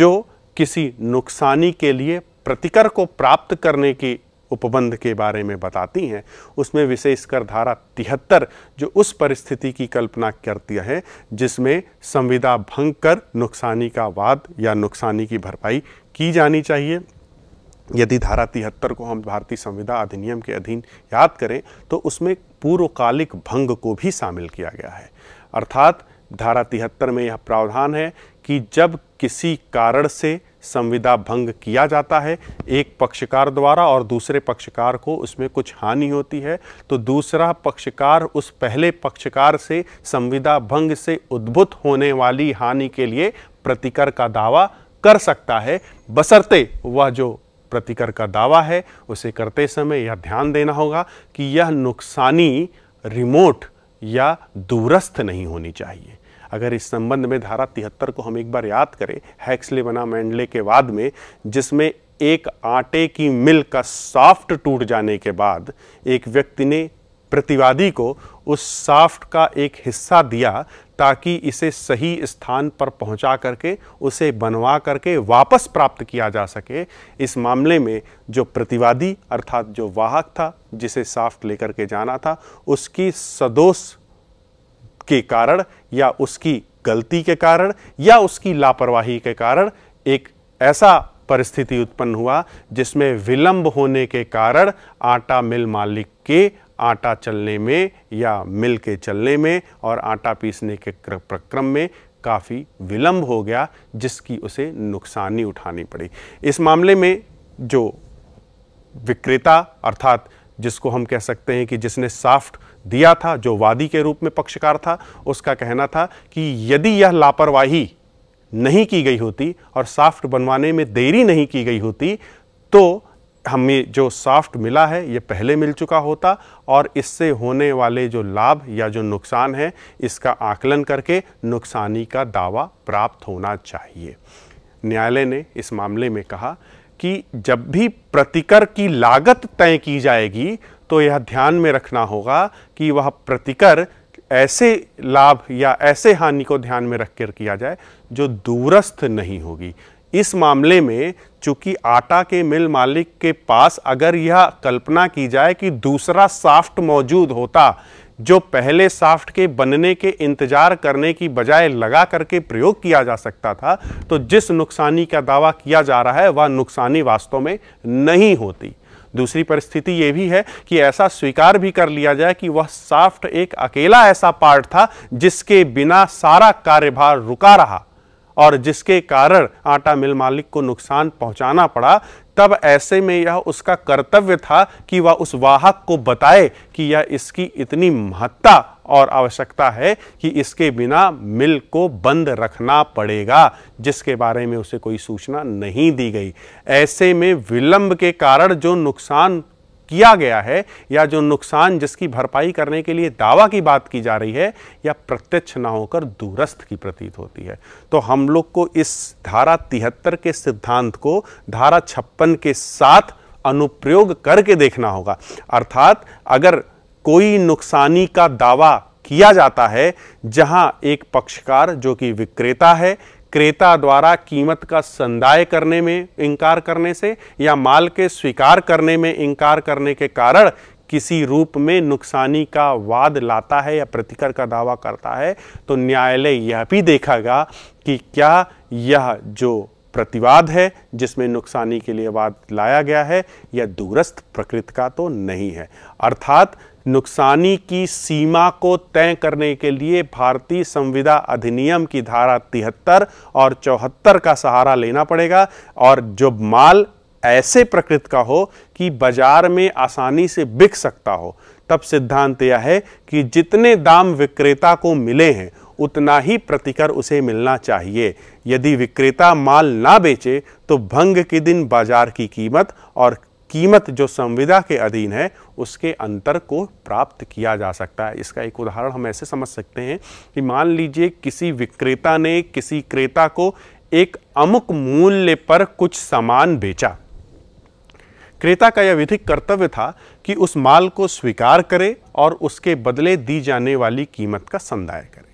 जो किसी नुकसानी के लिए प्रतिकर को प्राप्त करने की उपबंध के बारे में बताती हैं उसमें विशेषकर धारा तिहत्तर जो उस परिस्थिति की कल्पना करती है जिसमें संविदा भंग कर नुकसानी का वाद या नुकसानी की भरपाई की जानी चाहिए यदि धारा तिहत्तर को हम भारतीय संविदा अधिनियम के अधीन याद करें तो उसमें पूर्वकालिक भंग को भी शामिल किया गया है अर्थात धारा तिहत्तर में यह प्रावधान है कि जब किसी कारण से संविदा भंग किया जाता है एक पक्षकार द्वारा और दूसरे पक्षकार को उसमें कुछ हानि होती है तो दूसरा पक्षकार उस पहले पक्षकार से संविदा भंग से उद्भुत होने वाली हानि के लिए प्रतिकर का दावा कर सकता है बसरते वह जो प्रतिकर का दावा है उसे करते समय यह ध्यान देना होगा कि यह नुकसानी रिमोट या दूरस्थ नहीं होनी चाहिए अगर इस संबंध में धारा तिहत्तर को हम एक बार याद करें हैक्सले बना मैंडले के बाद में जिसमें एक आटे की मिल का साफ्ट टूट जाने के बाद एक व्यक्ति ने प्रतिवादी को उस साफ्ट का एक हिस्सा दिया ताकि इसे सही स्थान पर पहुंचा करके उसे बनवा करके वापस प्राप्त किया जा सके इस मामले में जो प्रतिवादी अर्थात जो वाहक था जिसे साफ्ट लेकर के जाना था उसकी सदोष के कारण या उसकी गलती के कारण या उसकी लापरवाही के कारण एक ऐसा परिस्थिति उत्पन्न हुआ जिसमें विलंब होने के कारण आटा मिल मालिक के आटा चलने में या मिल के चलने में और आटा पीसने के प्रक्रम में काफ़ी विलंब हो गया जिसकी उसे नुकसानी उठानी पड़ी इस मामले में जो विक्रेता अर्थात जिसको हम कह सकते हैं कि जिसने साफ्ट दिया था जो वादी के रूप में पक्षकार था उसका कहना था कि यदि यह लापरवाही नहीं की गई होती और साफ्ट बनवाने में देरी नहीं की गई होती तो हमें जो साफ्ट मिला है ये पहले मिल चुका होता और इससे होने वाले जो लाभ या जो नुकसान है इसका आकलन करके नुकसानी का दावा प्राप्त होना चाहिए न्यायालय ने इस मामले में कहा कि जब भी प्रतिकर की लागत तय की जाएगी तो यह ध्यान में रखना होगा कि वह प्रतिकर ऐसे लाभ या ऐसे हानि को ध्यान में रख कर किया जाए जो दूरस्थ नहीं होगी इस मामले में चूंकि आटा के मिल मालिक के पास अगर यह कल्पना की जाए कि दूसरा साफ्ट मौजूद होता जो पहले साफ्ट के बनने के इंतजार करने की बजाय लगा करके प्रयोग किया जा सकता था तो जिस नुकसानी का दावा किया जा रहा है वह नुकसानी वास्तव में नहीं होती दूसरी परिस्थिति यह भी है कि ऐसा स्वीकार भी कर लिया जाए कि वह साफ्ट एक अकेला ऐसा पार्ट था जिसके बिना सारा कार्यभार रुका रहा और जिसके कारण आटा मिल मालिक को नुकसान पहुंचाना पड़ा तब ऐसे में यह उसका कर्तव्य था कि वह उस वाहक को बताए कि यह इसकी इतनी महत्ता और आवश्यकता है कि इसके बिना मिल को बंद रखना पड़ेगा जिसके बारे में उसे कोई सूचना नहीं दी गई ऐसे में विलंब के कारण जो नुकसान किया गया है या जो नुकसान जिसकी भरपाई करने के लिए दावा की बात की जा रही है या प्रत्यक्ष ना होकर दूरस्थ की प्रतीत होती है तो हम लोग को इस धारा तिहत्तर के सिद्धांत को धारा छप्पन के साथ अनुप्रयोग करके देखना होगा अर्थात अगर कोई नुकसानी का दावा किया जाता है जहां एक पक्षकार जो कि विक्रेता है क्रेता द्वारा कीमत का संदाय करने में इनकार करने से या माल के स्वीकार करने में इंकार करने के कारण किसी रूप में नुकसानी का वाद लाता है या प्रतिकर का दावा करता है तो न्यायालय यह भी देखेगा कि क्या यह जो प्रतिवाद है जिसमें नुकसानी के लिए वाद लाया गया है यह दूरस्थ प्रकृति का तो नहीं है अर्थात नुकसानी की सीमा को तय करने के लिए भारतीय संविदा अधिनियम की धारा तिहत्तर और चौहत्तर का सहारा लेना पड़ेगा और जो माल ऐसे प्रकृति का हो कि बाजार में आसानी से बिक सकता हो तब सिद्धांत यह है कि जितने दाम विक्रेता को मिले हैं उतना ही प्रतिकर उसे मिलना चाहिए यदि विक्रेता माल ना बेचे तो भंग के दिन बाजार की कीमत और कीमत जो संविदा के अधीन है उसके अंतर को प्राप्त किया जा सकता है इसका एक उदाहरण हम ऐसे समझ सकते हैं कि मान लीजिए किसी विक्रेता ने किसी क्रेता को एक अमुक मूल्य पर कुछ सामान बेचा क्रेता का यह विधिक कर्तव्य था कि उस माल को स्वीकार करे और उसके बदले दी जाने वाली कीमत का संदाय करे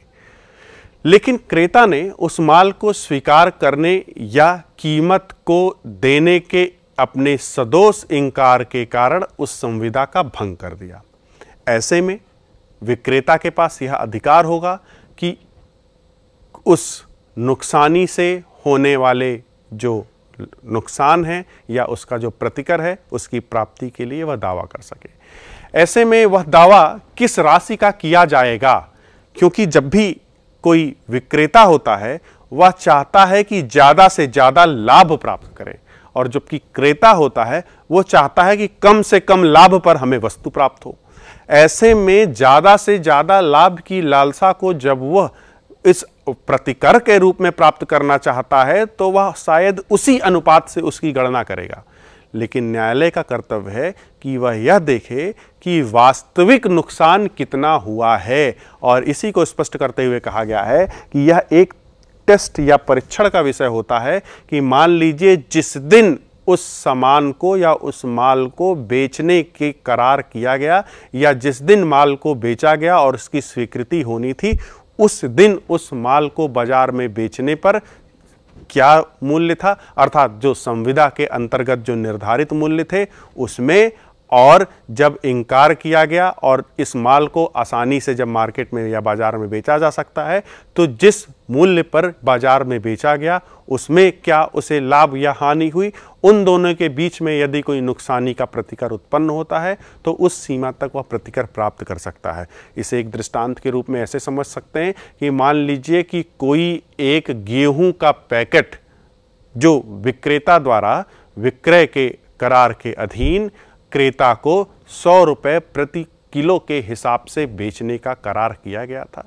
लेकिन क्रेता ने उस माल को स्वीकार करने या कीमत को देने के अपने सदोष इंकार के कारण उस संविदा का भंग कर दिया ऐसे में विक्रेता के पास यह अधिकार होगा कि उस नुकसानी से होने वाले जो नुकसान है या उसका जो प्रतिकर है उसकी प्राप्ति के लिए वह दावा कर सके ऐसे में वह दावा किस राशि का किया जाएगा क्योंकि जब भी कोई विक्रेता होता है वह चाहता है कि ज़्यादा से ज़्यादा लाभ प्राप्त करें और जबकि क्रेता होता है वो चाहता है कि कम से कम लाभ पर हमें वस्तु प्राप्त हो ऐसे में ज़्यादा से ज़्यादा लाभ की लालसा को जब वह इस प्रतिकर के रूप में प्राप्त करना चाहता है तो वह शायद उसी अनुपात से उसकी गणना करेगा लेकिन न्यायालय का कर्तव्य है कि वह यह देखे कि वास्तविक नुकसान कितना हुआ है और इसी को स्पष्ट करते हुए कहा गया है कि यह एक टेस्ट या परीक्षण का विषय होता है कि मान लीजिए जिस दिन उस सामान को या उस माल को बेचने के करार किया गया या जिस दिन माल को बेचा गया और उसकी स्वीकृति होनी थी उस दिन उस माल को बाजार में बेचने पर क्या मूल्य था अर्थात जो संविदा के अंतर्गत जो निर्धारित मूल्य थे उसमें और जब इनकार किया गया और इस माल को आसानी से जब मार्केट में या बाज़ार में बेचा जा सकता है तो जिस मूल्य पर बाज़ार में बेचा गया उसमें क्या उसे लाभ या हानि हुई उन दोनों के बीच में यदि कोई नुकसानी का प्रतिकर उत्पन्न होता है तो उस सीमा तक वह प्रतिकर प्राप्त कर सकता है इसे एक दृष्टांत के रूप में ऐसे समझ सकते हैं कि मान लीजिए कि कोई एक गेहूँ का पैकेट जो विक्रेता द्वारा विक्रय के करार के अधीन क्रेता को सौ रुपये प्रति किलो के हिसाब से बेचने का करार किया गया था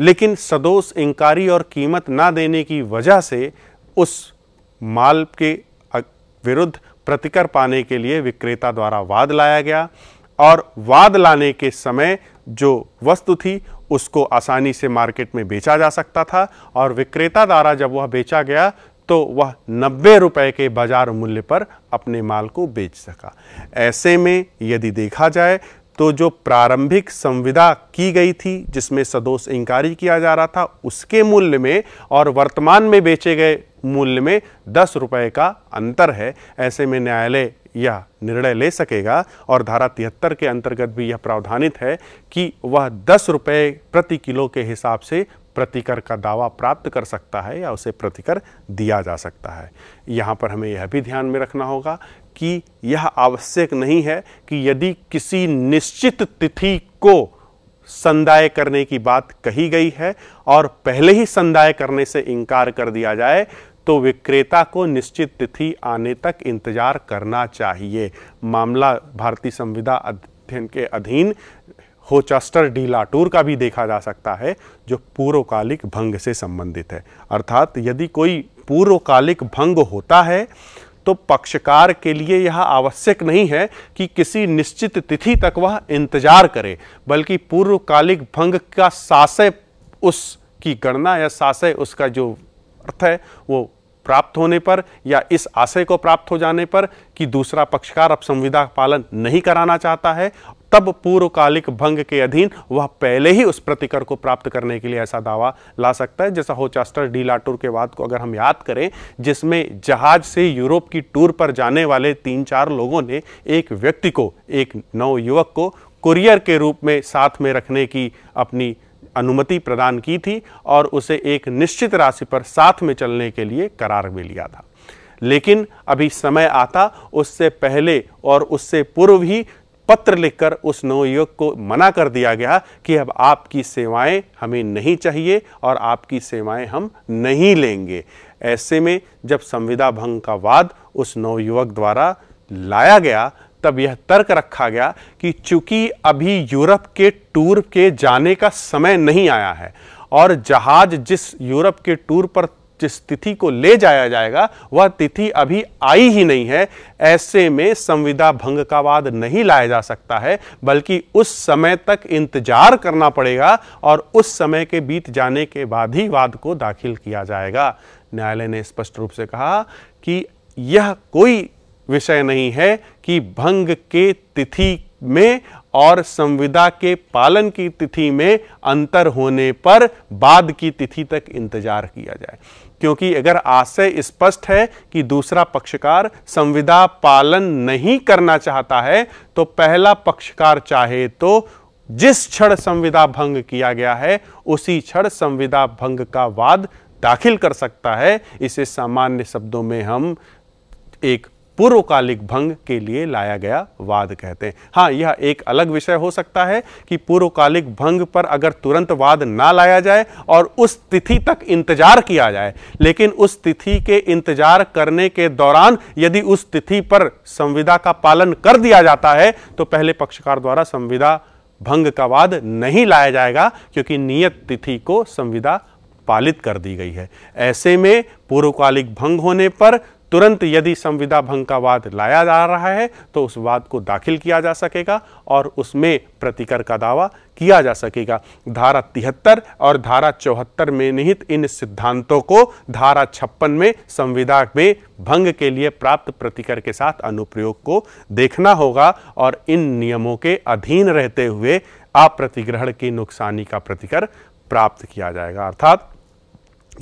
लेकिन सदोष इंकारी और कीमत ना देने की वजह से उस माल के विरुद्ध प्रतिकर पाने के लिए विक्रेता द्वारा वाद लाया गया और वाद लाने के समय जो वस्तु थी उसको आसानी से मार्केट में बेचा जा सकता था और विक्रेता द्वारा जब वह बेचा गया तो वह नब्बे रुपए के बाजार मूल्य पर अपने माल को बेच सका ऐसे में यदि देखा जाए तो जो प्रारंभिक संविदा की गई थी जिसमें सदोष इंकारी किया जा रहा था उसके मूल्य में और वर्तमान में बेचे गए मूल्य में दस रुपए का अंतर है ऐसे में न्यायालय यह निर्णय ले सकेगा और धारा तिहत्तर के अंतर्गत भी यह प्रावधानित है कि वह दस रुपये प्रति किलो के हिसाब से प्रतिकर का दावा प्राप्त कर सकता है या उसे प्रतिकर दिया जा सकता है यहाँ पर हमें यह भी ध्यान में रखना होगा कि यह आवश्यक नहीं है कि यदि किसी निश्चित तिथि को संदाय करने की बात कही गई है और पहले ही संदाय करने से इनकार कर दिया जाए तो विक्रेता को निश्चित तिथि आने तक इंतजार करना चाहिए मामला भारतीय संविदा अध्ययन के अधीन होचस्टर डी लाटूर का भी देखा जा सकता है जो पूर्वकालिक भंग से संबंधित है अर्थात यदि कोई पूर्वकालिक भंग होता है तो पक्षकार के लिए यह आवश्यक नहीं है कि किसी निश्चित तिथि तक वह इंतजार करे बल्कि पूर्वकालिक भंग का साशय उसकी गणना या साशय उसका जो अर्थ है वो प्राप्त होने पर या इस आशय को प्राप्त हो जाने पर कि दूसरा पक्षकार अब संविदा पालन नहीं कराना चाहता है तब पूर्वकालिक भंग के अधीन वह पहले ही उस प्रतिकर को प्राप्त करने के लिए ऐसा दावा ला सकता है जैसा होचास्टर डी लाटूर के वाद को अगर हम याद करें जिसमें जहाज से यूरोप की टूर पर जाने वाले तीन चार लोगों ने एक व्यक्ति को एक युवक को कुरियर के रूप में साथ में रखने की अपनी अनुमति प्रदान की थी और उसे एक निश्चित राशि पर साथ में चलने के लिए करार में लिया था लेकिन अभी समय आता उससे पहले और उससे पूर्व ही पत्र लिखकर उस नवयुवक को मना कर दिया गया कि अब आपकी सेवाएं हमें नहीं चाहिए और आपकी सेवाएं हम नहीं लेंगे ऐसे में जब संविदा भंग का वाद उस नवयुवक द्वारा लाया गया तब यह तर्क रखा गया कि चूंकि अभी यूरोप के टूर के जाने का समय नहीं आया है और जहाज जिस यूरोप के टूर पर जिस तिथि को ले जाया जाएगा वह तिथि अभी आई ही नहीं है ऐसे में संविदा भंग का वाद नहीं लाया जा सकता है बल्कि उस समय तक इंतजार करना पड़ेगा और उस समय के बीत जाने के बाद ही वाद को दाखिल किया जाएगा न्यायालय ने स्पष्ट रूप से कहा कि यह कोई विषय नहीं है कि भंग के तिथि में और संविदा के पालन की तिथि में अंतर होने पर बाद की तिथि तक इंतजार किया जाए क्योंकि अगर आशय स्पष्ट है कि दूसरा पक्षकार संविदा पालन नहीं करना चाहता है तो पहला पक्षकार चाहे तो जिस क्षण संविदा भंग किया गया है उसी क्षण संविदा भंग का वाद दाखिल कर सकता है इसे सामान्य शब्दों में हम एक पूर्वकालिक भंग के लिए लाया गया वाद कहते हैं हाँ यह एक अलग विषय हो सकता है कि पूर्वकालिक भंग पर अगर तुरंत वाद ना लाया जाए और उस तिथि तक इंतजार किया जाए लेकिन उस तिथि के इंतजार करने के दौरान यदि उस तिथि पर संविदा का पालन कर दिया जाता है तो पहले पक्षकार द्वारा संविदा भंग का वाद नहीं लाया जाएगा क्योंकि नियत तिथि को संविदा पालित कर दी गई है ऐसे में पूर्वकालिक भंग होने पर तुरंत यदि संविदा भंग का वाद लाया जा रहा है तो उस वाद को दाखिल किया जा सकेगा और उसमें प्रतिकर का दावा किया जा सकेगा धारा तिहत्तर और धारा चौहत्तर में निहित इन सिद्धांतों को धारा छप्पन में संविदा में भंग के लिए प्राप्त प्रतिकर के साथ अनुप्रयोग को देखना होगा और इन नियमों के अधीन रहते हुए अप्रतिग्रहण की नुकसानी का प्रतिकर प्राप्त किया जाएगा अर्थात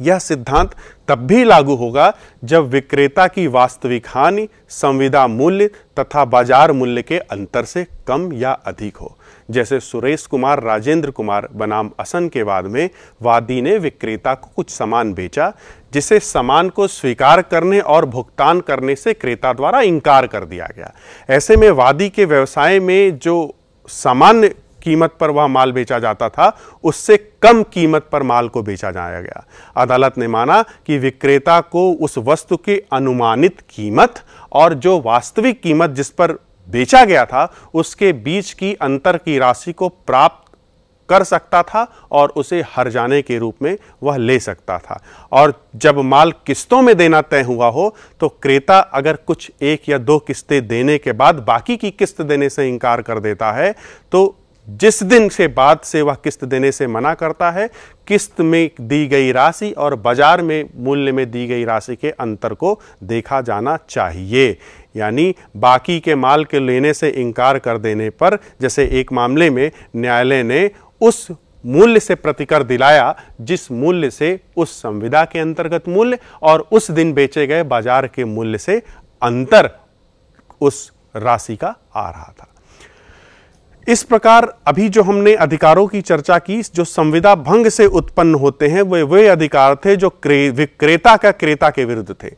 यह सिद्धांत तब भी लागू होगा जब विक्रेता की वास्तविक हानि संविदा मूल्य तथा बाजार मूल्य के अंतर से कम या अधिक हो जैसे सुरेश कुमार राजेंद्र कुमार बनाम असन के बाद में वादी ने विक्रेता को कुछ सामान बेचा जिसे सामान को स्वीकार करने और भुगतान करने से क्रेता द्वारा इनकार कर दिया गया ऐसे में वादी के व्यवसाय में जो सामान्य कीमत पर वह माल बेचा जाता था उससे कम कीमत पर माल को बेचा जाया गया अदालत ने माना कि विक्रेता को उस वस्तु की अनुमानित कीमत और जो वास्तविक कीमत जिस पर बेचा गया था उसके बीच की अंतर की राशि को प्राप्त कर सकता था और उसे हर जाने के रूप में वह ले सकता था और जब माल किस्तों में देना तय हुआ हो तो क्रेता अगर कुछ एक या दो किस्तें देने के बाद बाकी की किस्त देने से इनकार कर देता है तो जिस दिन से बाद से वह किस्त देने से मना करता है किस्त में दी गई राशि और बाजार में मूल्य में दी गई राशि के अंतर को देखा जाना चाहिए यानी बाकी के माल के लेने से इनकार कर देने पर जैसे एक मामले में न्यायालय ने उस मूल्य से प्रतिकर दिलाया जिस मूल्य से उस संविदा के अंतर्गत मूल्य और उस दिन बेचे गए बाजार के मूल्य से अंतर उस राशि का आ रहा था इस प्रकार अभी जो हमने अधिकारों की चर्चा की जो संविदा भंग से उत्पन्न होते हैं वे वे अधिकार थे जो विक्रेता का क्रेता के विरुद्ध थे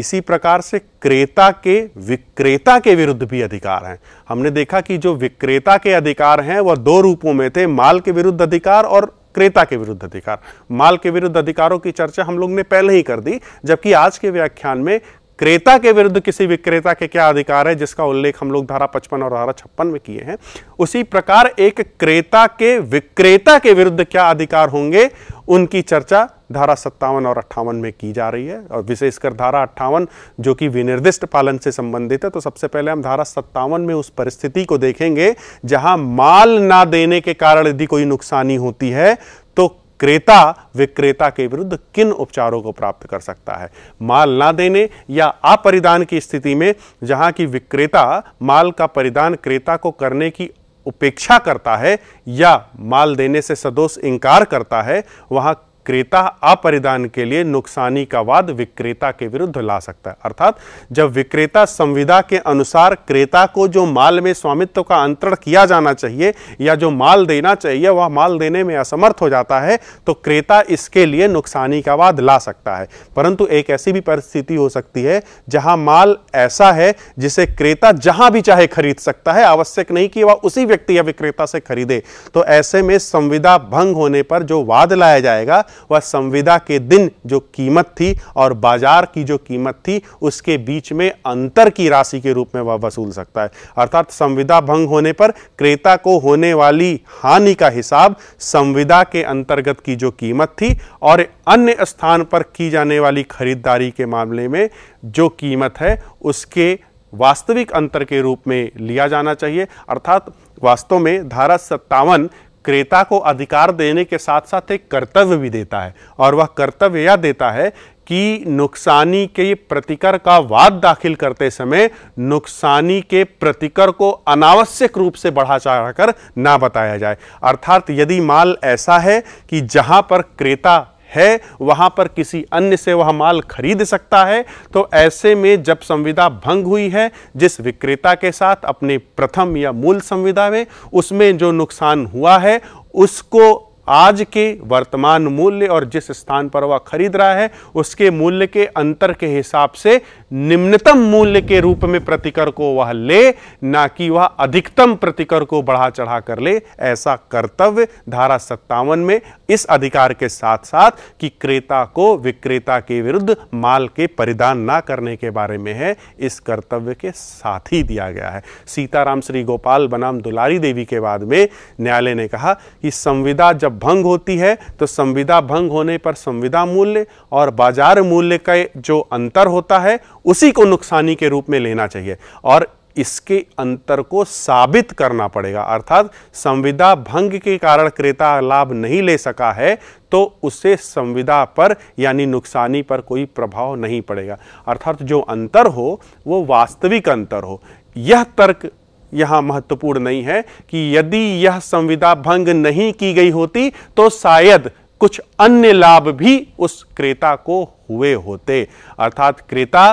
इसी प्रकार से क्रेता के विक्रेता के विरुद्ध भी अधिकार हैं हमने देखा कि जो विक्रेता के अधिकार हैं वह दो रूपों में थे माल के विरुद्ध अधिकार और क्रेता के विरुद्ध अधिकार माल के विरुद्ध अधिकारों की चर्चा हम लोग ने पहले ही कर दी जबकि आज के व्याख्यान में क्रेता के विरुद्ध किसी विक्रेता के क्या अधिकार है जिसका उल्लेख हम लोग धारा पचपन और धारा छप्पन में किए हैं उसी प्रकार एक क्रेता के विक्रेता के विरुद्ध क्या अधिकार होंगे उनकी चर्चा धारा सत्तावन और अट्ठावन में की जा रही है और विशेषकर धारा अट्ठावन जो कि विनिर्दिष्ट पालन से संबंधित है तो सबसे पहले हम धारा सत्तावन में उस परिस्थिति को देखेंगे जहां माल ना देने के कारण यदि कोई नुकसानी होती है तो क्रेता विक्रेता के विरुद्ध किन उपचारों को प्राप्त कर सकता है माल ना देने या अपरिदान की स्थिति में जहां की विक्रेता माल का परिदान क्रेता को करने की उपेक्षा करता है या माल देने से सदोष इंकार करता है वहां क्रेता अपरिधान के लिए नुकसानी का वाद विक्रेता के विरुद्ध ला सकता है अर्थात जब विक्रेता संविदा के अनुसार क्रेता को जो माल में स्वामित्व का अंतरण किया जाना चाहिए या जो माल देना चाहिए वह माल देने में असमर्थ हो जाता है तो क्रेता इसके लिए नुकसानी का वाद ला सकता है परंतु एक ऐसी भी परिस्थिति हो सकती है जहां माल ऐसा है जिसे क्रेता जहां भी चाहे खरीद सकता है आवश्यक नहीं कि वह उसी व्यक्ति या विक्रेता से खरीदे तो ऐसे में संविदा भंग होने पर जो वाद लाया जाएगा वह संविदा के दिन जो कीमत थी और बाजार की जो कीमत थी उसके बीच में अंतर की राशि के रूप में वह वसूल सकता है अर्थात संविदा भंग होने पर क्रेता को होने वाली हानि का हिसाब संविदा के अंतर्गत की जो कीमत थी और अन्य स्थान पर की जाने वाली खरीदारी के मामले में जो कीमत है उसके वास्तविक अंतर के रूप में लिया जाना चाहिए अर्थात वास्तव में धारा सत्तावन क्रेता को अधिकार देने के साथ साथ एक कर्तव्य भी देता है और वह कर्तव्य यह देता है कि नुकसानी के प्रतिकर का वाद दाखिल करते समय नुकसानी के प्रतिकर को अनावश्यक रूप से बढ़ा चढ़ाकर ना बताया जाए अर्थात यदि माल ऐसा है कि जहां पर क्रेता है वहां पर किसी अन्य से वह माल खरीद सकता है तो ऐसे में जब संविदा भंग हुई है जिस विक्रेता के साथ अपने प्रथम या मूल संविदा में उसमें जो नुकसान हुआ है उसको आज के वर्तमान मूल्य और जिस स्थान पर वह खरीद रहा है उसके मूल्य के अंतर के हिसाब से निम्नतम मूल्य के रूप में प्रतिकर को वह ले ना कि वह अधिकतम प्रतिकर को बढ़ा चढ़ा कर ले ऐसा कर्तव्य धारा सत्तावन में इस अधिकार के साथ साथ कि क्रेता को विक्रेता के विरुद्ध माल के परिधान ना करने के बारे में है इस कर्तव्य के साथ ही दिया गया है सीताराम श्री गोपाल बनाम दुलारी देवी के बाद में न्यायालय ने कहा कि संविदा जब भंग होती है तो संविदा भंग होने पर संविदा मूल्य और बाजार मूल्य का जो अंतर होता है उसी को नुकसानी के रूप में लेना चाहिए और इसके अंतर को साबित करना पड़ेगा अर्थात संविदा भंग के कारण क्रेता लाभ नहीं ले सका है तो उसे संविदा पर यानी नुकसानी पर कोई प्रभाव नहीं पड़ेगा अर्थात जो अंतर हो वो वास्तविक अंतर हो यह तर्क यहाँ महत्वपूर्ण नहीं है कि यदि यह संविदा भंग नहीं की गई होती तो शायद कुछ अन्य लाभ भी उस क्रेता को हुए होते अर्थात क्रेता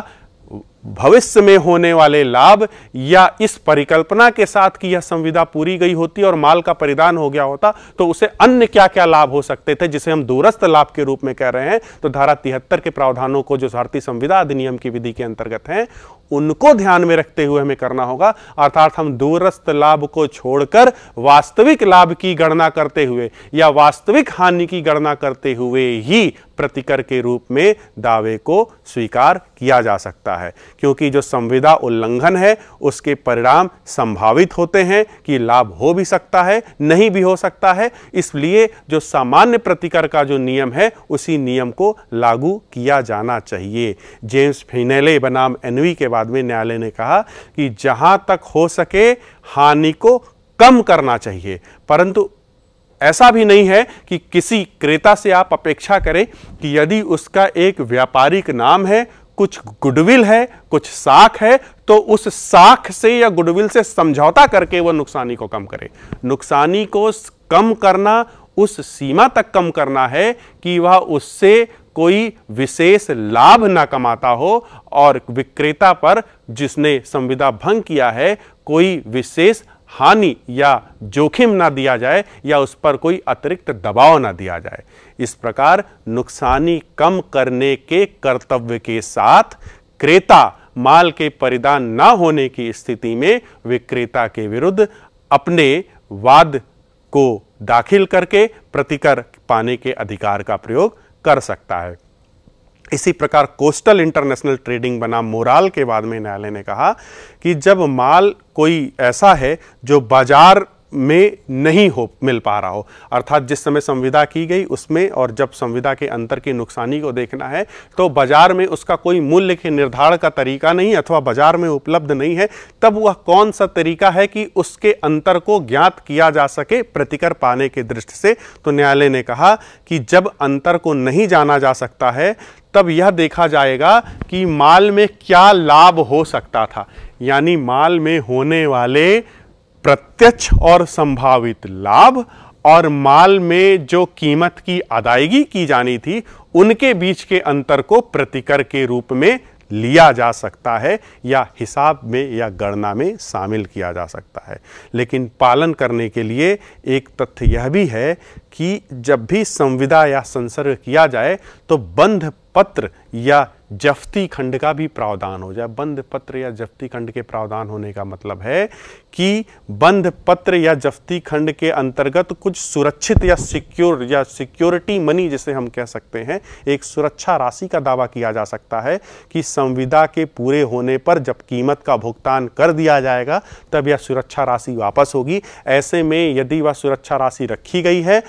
भविष्य में होने वाले लाभ या इस परिकल्पना के साथ कि यह संविदा पूरी गई होती और माल का परिधान हो गया होता तो उसे अन्य क्या क्या लाभ हो सकते थे जिसे हम दूरस्थ लाभ के रूप में कह रहे हैं तो धारा तिहत्तर के प्रावधानों को जो भारतीय संविदा अधिनियम की विधि के अंतर्गत हैं उनको ध्यान में रखते हुए हमें करना होगा अर्थात हम दूरस्थ लाभ को छोड़कर वास्तविक लाभ की गणना करते हुए या वास्तविक हानि की गणना करते हुए ही प्रतिकर के रूप में दावे को स्वीकार किया जा सकता है क्योंकि जो संविदा उल्लंघन है उसके परिणाम संभावित होते हैं कि लाभ हो भी सकता है नहीं भी हो सकता है इसलिए जो सामान्य प्रतिकर का जो नियम है उसी नियम को लागू किया जाना चाहिए जेम्स फिनेले बनाम एनवी के बाद बाद में न्यायालय ने कहा कि जहां तक हो सके हानि को कम करना चाहिए परंतु ऐसा भी नहीं है कि किसी क्रेता से आप अपेक्षा करें कि यदि उसका एक व्यापारिक नाम है कुछ गुडविल है कुछ साख है तो उस साख से या गुडविल से समझौता करके वह नुकसानी को कम करे नुकसानी को कम करना उस सीमा तक कम करना है कि वह उससे कोई विशेष लाभ ना कमाता हो और विक्रेता पर जिसने संविदा भंग किया है कोई विशेष हानि या जोखिम ना दिया जाए या उस पर कोई अतिरिक्त दबाव ना दिया जाए इस प्रकार नुकसानी कम करने के कर्तव्य के साथ क्रेता माल के परिधान ना होने की स्थिति में विक्रेता के विरुद्ध अपने वाद को दाखिल करके प्रतिकर पाने के अधिकार का प्रयोग कर सकता है इसी प्रकार कोस्टल इंटरनेशनल ट्रेडिंग बना मोराल के बाद में न्यायालय ने कहा कि जब माल कोई ऐसा है जो बाजार में नहीं हो मिल पा रहा हो अर्थात जिस समय संविदा की गई उसमें और जब संविदा के अंतर की नुकसानी को देखना है तो बाजार में उसका कोई मूल्य के निर्धारण का तरीका नहीं अथवा बाजार में उपलब्ध नहीं है तब वह कौन सा तरीका है कि उसके अंतर को ज्ञात किया जा सके प्रतिकर पाने के दृष्टि से तो न्यायालय ने कहा कि जब अंतर को नहीं जाना जा सकता है तब यह देखा जाएगा कि माल में क्या लाभ हो सकता था यानी माल में होने वाले प्रत्यक्ष और संभावित लाभ और माल में जो कीमत की अदायगी की जानी थी उनके बीच के अंतर को प्रतिकर के रूप में लिया जा सकता है या हिसाब में या गणना में शामिल किया जा सकता है लेकिन पालन करने के लिए एक तथ्य यह भी है कि जब भी संविदा या संसर्ग किया जाए तो बंध पत्र या जफ्ती खंड का भी प्रावधान हो जाए बंद पत्र या जफ्ती खंड के प्रावधान होने का मतलब है कि बंद पत्र या जफ्ती खंड के अंतर्गत कुछ सुरक्षित या सिक्योर या सिक्योरिटी मनी जिसे हम कह सकते हैं एक सुरक्षा राशि का दावा किया जा सकता है कि संविदा के पूरे होने पर जब कीमत का भुगतान कर दिया जाएगा तब यह सुरक्षा राशि वापस होगी ऐसे में यदि वह सुरक्षा राशि रखी गई है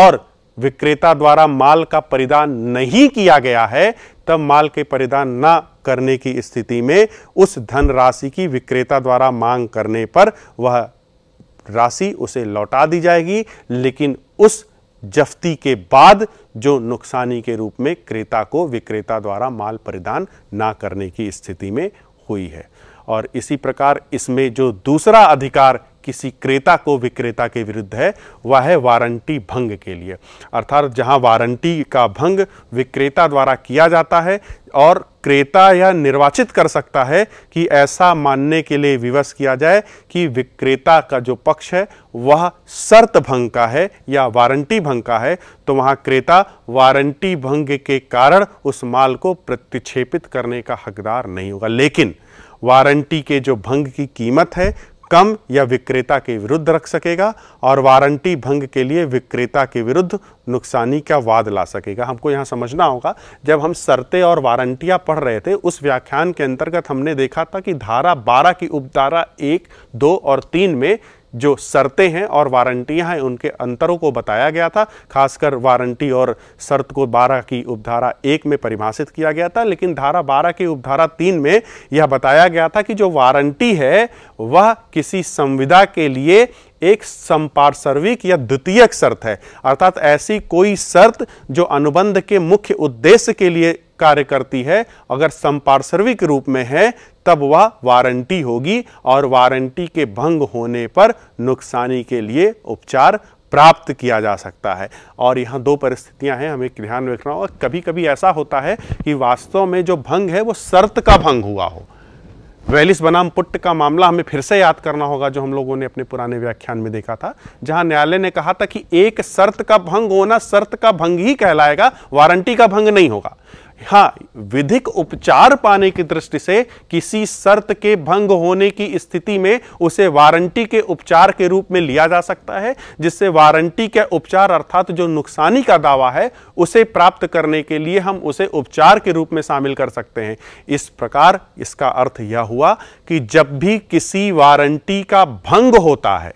और विक्रेता द्वारा माल का परिधान नहीं किया गया है तब माल के परिधान न करने की स्थिति में उस धन राशि की विक्रेता द्वारा मांग करने पर वह राशि उसे लौटा दी जाएगी लेकिन उस जफ्ती के बाद जो नुकसानी के रूप में क्रेता को विक्रेता द्वारा माल परिधान ना करने की स्थिति में हुई है और इसी प्रकार इसमें जो दूसरा अधिकार किसी क्रेता को विक्रेता के विरुद्ध है वह है वारंटी भंग के लिए अर्थात जहां वारंटी का भंग विक्रेता द्वारा किया जाता है और क्रेता यह निर्वाचित कर सकता है कि ऐसा मानने के लिए विवश किया जाए कि विक्रेता का जो पक्ष है वह शर्त भंग का है या वारंटी भंग का है तो वहां क्रेता वारंटी भंग के कारण उस माल को प्रतिक्षेपित करने का हकदार नहीं होगा लेकिन वारंटी के जो भंग की कीमत है कम या विक्रेता के विरुद्ध रख सकेगा और वारंटी भंग के लिए विक्रेता के विरुद्ध नुकसानी का वाद ला सकेगा हमको यहाँ समझना होगा जब हम शर्तें और वारंटियाँ पढ़ रहे थे उस व्याख्यान के अंतर्गत हमने देखा था कि धारा बारह की उपधारा एक दो और तीन में जो शर्तें हैं और वारंटियां हैं उनके अंतरों को बताया गया था खासकर वारंटी और शर्त को 12 की उपधारा एक में परिभाषित किया गया था लेकिन धारा 12 की उपधारा तीन में यह बताया गया था कि जो वारंटी है वह किसी संविदा के लिए एक संपार्श्विक या द्वितीयक शर्त है अर्थात ऐसी कोई शर्त जो अनुबंध के मुख्य उद्देश्य के लिए कार्य करती है अगर संपार्श्विक रूप में है तब वह वारंटी होगी और वारंटी के भंग होने पर नुकसानी के लिए उपचार प्राप्त किया जा सकता है और यहाँ दो परिस्थितियाँ हैं हमें ध्यान में रखना होगा कभी कभी ऐसा होता है कि वास्तव में जो भंग है वो शर्त का भंग हुआ हो वेलिस बनाम पुट का मामला हमें फिर से याद करना होगा जो हम लोगों ने अपने पुराने व्याख्यान में देखा था जहां न्यायालय ने कहा था कि एक शर्त का भंग होना शर्त का भंग ही कहलाएगा वारंटी का भंग नहीं होगा हाँ विधिक उपचार पाने की दृष्टि से किसी शर्त के भंग होने की स्थिति में उसे वारंटी के उपचार के रूप में लिया जा सकता है जिससे वारंटी के उपचार अर्थात जो नुकसानी का दावा है उसे प्राप्त करने के लिए हम उसे उपचार के रूप में शामिल कर सकते हैं इस प्रकार इसका अर्थ यह हुआ कि जब भी किसी वारंटी का भंग होता है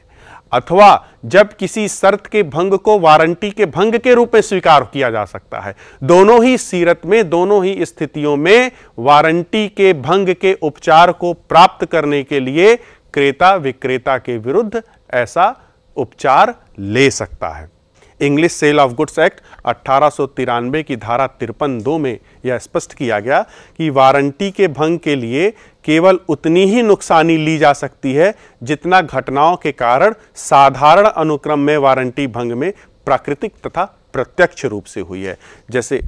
अथवा जब किसी शर्त के भंग को वारंटी के भंग के रूप में स्वीकार किया जा सकता है दोनों ही सीरत में दोनों ही स्थितियों में वारंटी के भंग के उपचार को प्राप्त करने के लिए क्रेता विक्रेता के विरुद्ध ऐसा उपचार ले सकता है English sale of goods act अट्ठारह की धारा तिरपन दो में यह स्पष्ट किया गया कि वारंटी के भंग के लिए केवल उतनी ही नुकसानी ली जा सकती है जितना घटनाओं के कारण साधारण अनुक्रम में वारंटी भंग में प्राकृतिक तथा प्रत्यक्ष रूप से हुई है जैसे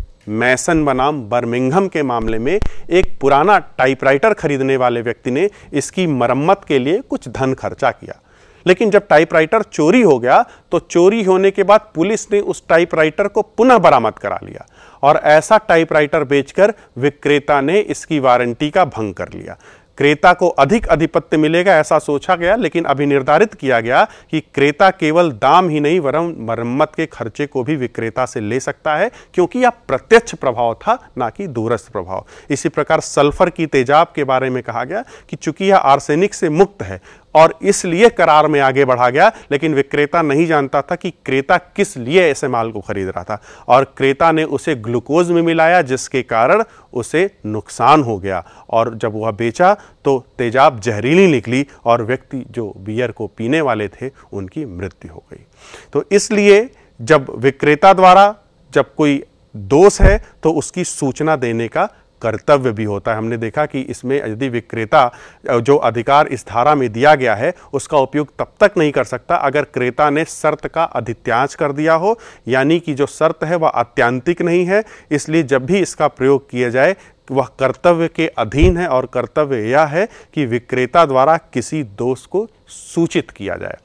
मैसन बनाम बर्मिंगम के मामले में एक पुराना टाइपराइटर खरीदने वाले व्यक्ति ने इसकी मरम्मत के लिए कुछ धन खर्चा किया लेकिन जब टाइपराइटर चोरी हो गया तो चोरी होने के बाद पुलिस ने उस टाइपराइटर को पुनः बरामद करा लिया और ऐसा टाइपराइटर बेचकर विक्रेता ने इसकी वारंटी का भंग कर लिया क्रेता को अधिक अधिपत्य मिलेगा ऐसा सोचा गया लेकिन अभी निर्धारित किया गया कि क्रेता केवल दाम ही नहीं वरम मरम्मत के खर्चे को भी विक्रेता से ले सकता है क्योंकि यह प्रत्यक्ष प्रभाव था ना कि दूरस्थ प्रभाव इसी प्रकार सल्फर की तेजाब के बारे में कहा गया कि चूंकि यह आर्सेनिक से मुक्त है और इसलिए करार में आगे बढ़ा गया लेकिन विक्रेता नहीं जानता था कि क्रेता किस लिए ऐसे माल को खरीद रहा था और क्रेता ने उसे ग्लूकोज में मिलाया जिसके कारण उसे नुकसान हो गया और जब वह बेचा तो तेजाब जहरीली निकली और व्यक्ति जो बियर को पीने वाले थे उनकी मृत्यु हो गई तो इसलिए जब विक्रेता द्वारा जब कोई दोष है तो उसकी सूचना देने का कर्तव्य भी होता है हमने देखा कि इसमें यदि विक्रेता जो अधिकार इस धारा में दिया गया है उसका उपयोग तब तक नहीं कर सकता अगर क्रेता ने शर्त का अधित्याज कर दिया हो यानी कि जो शर्त है वह आत्यांतिक नहीं है इसलिए जब भी इसका प्रयोग किया जाए वह कर्तव्य के अधीन है और कर्तव्य यह है कि विक्रेता द्वारा किसी दोष को सूचित किया जाए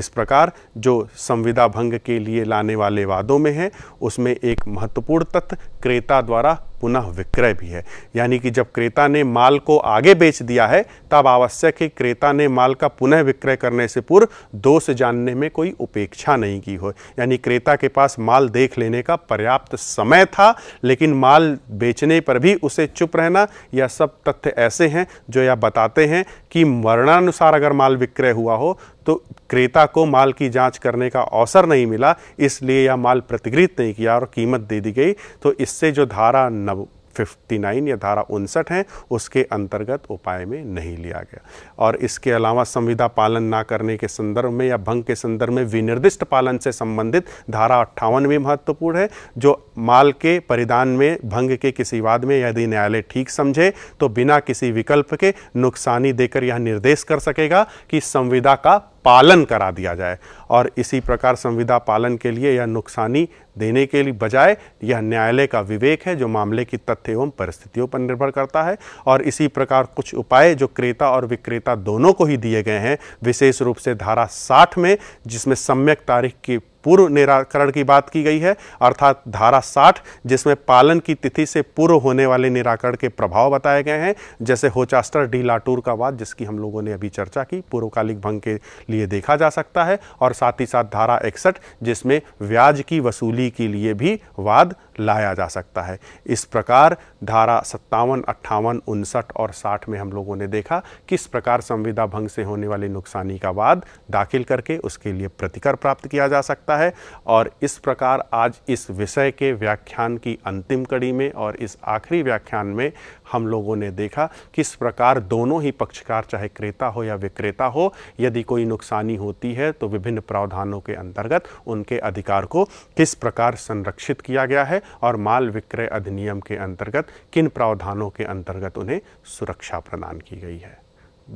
इस प्रकार जो संविदा भंग के लिए लाने वाले वादों में है उसमें एक महत्वपूर्ण तत्व क्रेता द्वारा पुनः विक्रय भी है यानी कि जब क्रेता ने माल को आगे बेच दिया है तब आवश्यक है क्रेता ने माल का पुनः विक्रय करने से पूर्व दोष जानने में कोई उपेक्षा नहीं की हो यानी क्रेता के पास माल देख लेने का पर्याप्त समय था लेकिन माल बेचने पर भी उसे चुप रहना यह सब तथ्य ऐसे हैं जो यह बताते हैं कि वर्णानुसार अगर माल विक्रय हुआ हो तो क्रेता को माल की जांच करने का अवसर नहीं मिला इसलिए यह माल प्रतिगृहित नहीं किया और कीमत दे दी गई तो इससे जो धारा नव 59 या धारा उनसठ हैं उसके अंतर्गत उपाय में नहीं लिया गया और इसके अलावा संविदा पालन ना करने के संदर्भ में या भंग के संदर्भ में विनिर्दिष्ट पालन से संबंधित धारा अट्ठावन भी महत्वपूर्ण है जो माल के परिधान में भंग के किसी वाद में यदि न्यायालय ठीक समझे तो बिना किसी विकल्प के नुकसानी देकर यह निर्देश कर सकेगा कि संविदा का पालन करा दिया जाए और इसी प्रकार संविदा पालन के लिए यह नुकसानी देने के लिए बजाय यह न्यायालय का विवेक है जो मामले की तथ्य एवं परिस्थितियों पर निर्भर करता है और इसी प्रकार कुछ उपाय जो क्रेता और विक्रेता दोनों को ही दिए गए हैं विशेष रूप से धारा साठ में जिसमें सम्यक तारीख की पूर्व निराकरण की बात की गई है अर्थात धारा 60 जिसमें पालन की तिथि से पूर्व होने वाले निराकरण के प्रभाव बताए गए हैं जैसे होचास्टर डी लाटूर का वाद जिसकी हम लोगों ने अभी चर्चा की पूर्वकालिक भंग के लिए देखा जा सकता है और साथ ही साथ धारा इकसठ जिसमें ब्याज की वसूली के लिए भी वाद लाया जा सकता है इस प्रकार धारा सत्तावन अट्ठावन उनसठ और साठ में हम लोगों ने देखा किस प्रकार संविदा भंग से होने वाले नुकसानी का वाद दाखिल करके उसके लिए प्रतिकर प्राप्त किया जा सकता है और इस प्रकार आज इस विषय के व्याख्यान की अंतिम कड़ी में और इस आखिरी व्याख्यान में हम लोगों ने देखा किस प्रकार दोनों ही पक्षकार चाहे क्रेता हो या विक्रेता हो यदि कोई नुकसानी होती है तो विभिन्न प्रावधानों के अंतर्गत उनके अधिकार को किस प्रकार संरक्षित किया गया है और माल विक्रय अधिनियम के अंतर्गत किन प्रावधानों के अंतर्गत उन्हें सुरक्षा प्रदान की गई है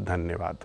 धन्यवाद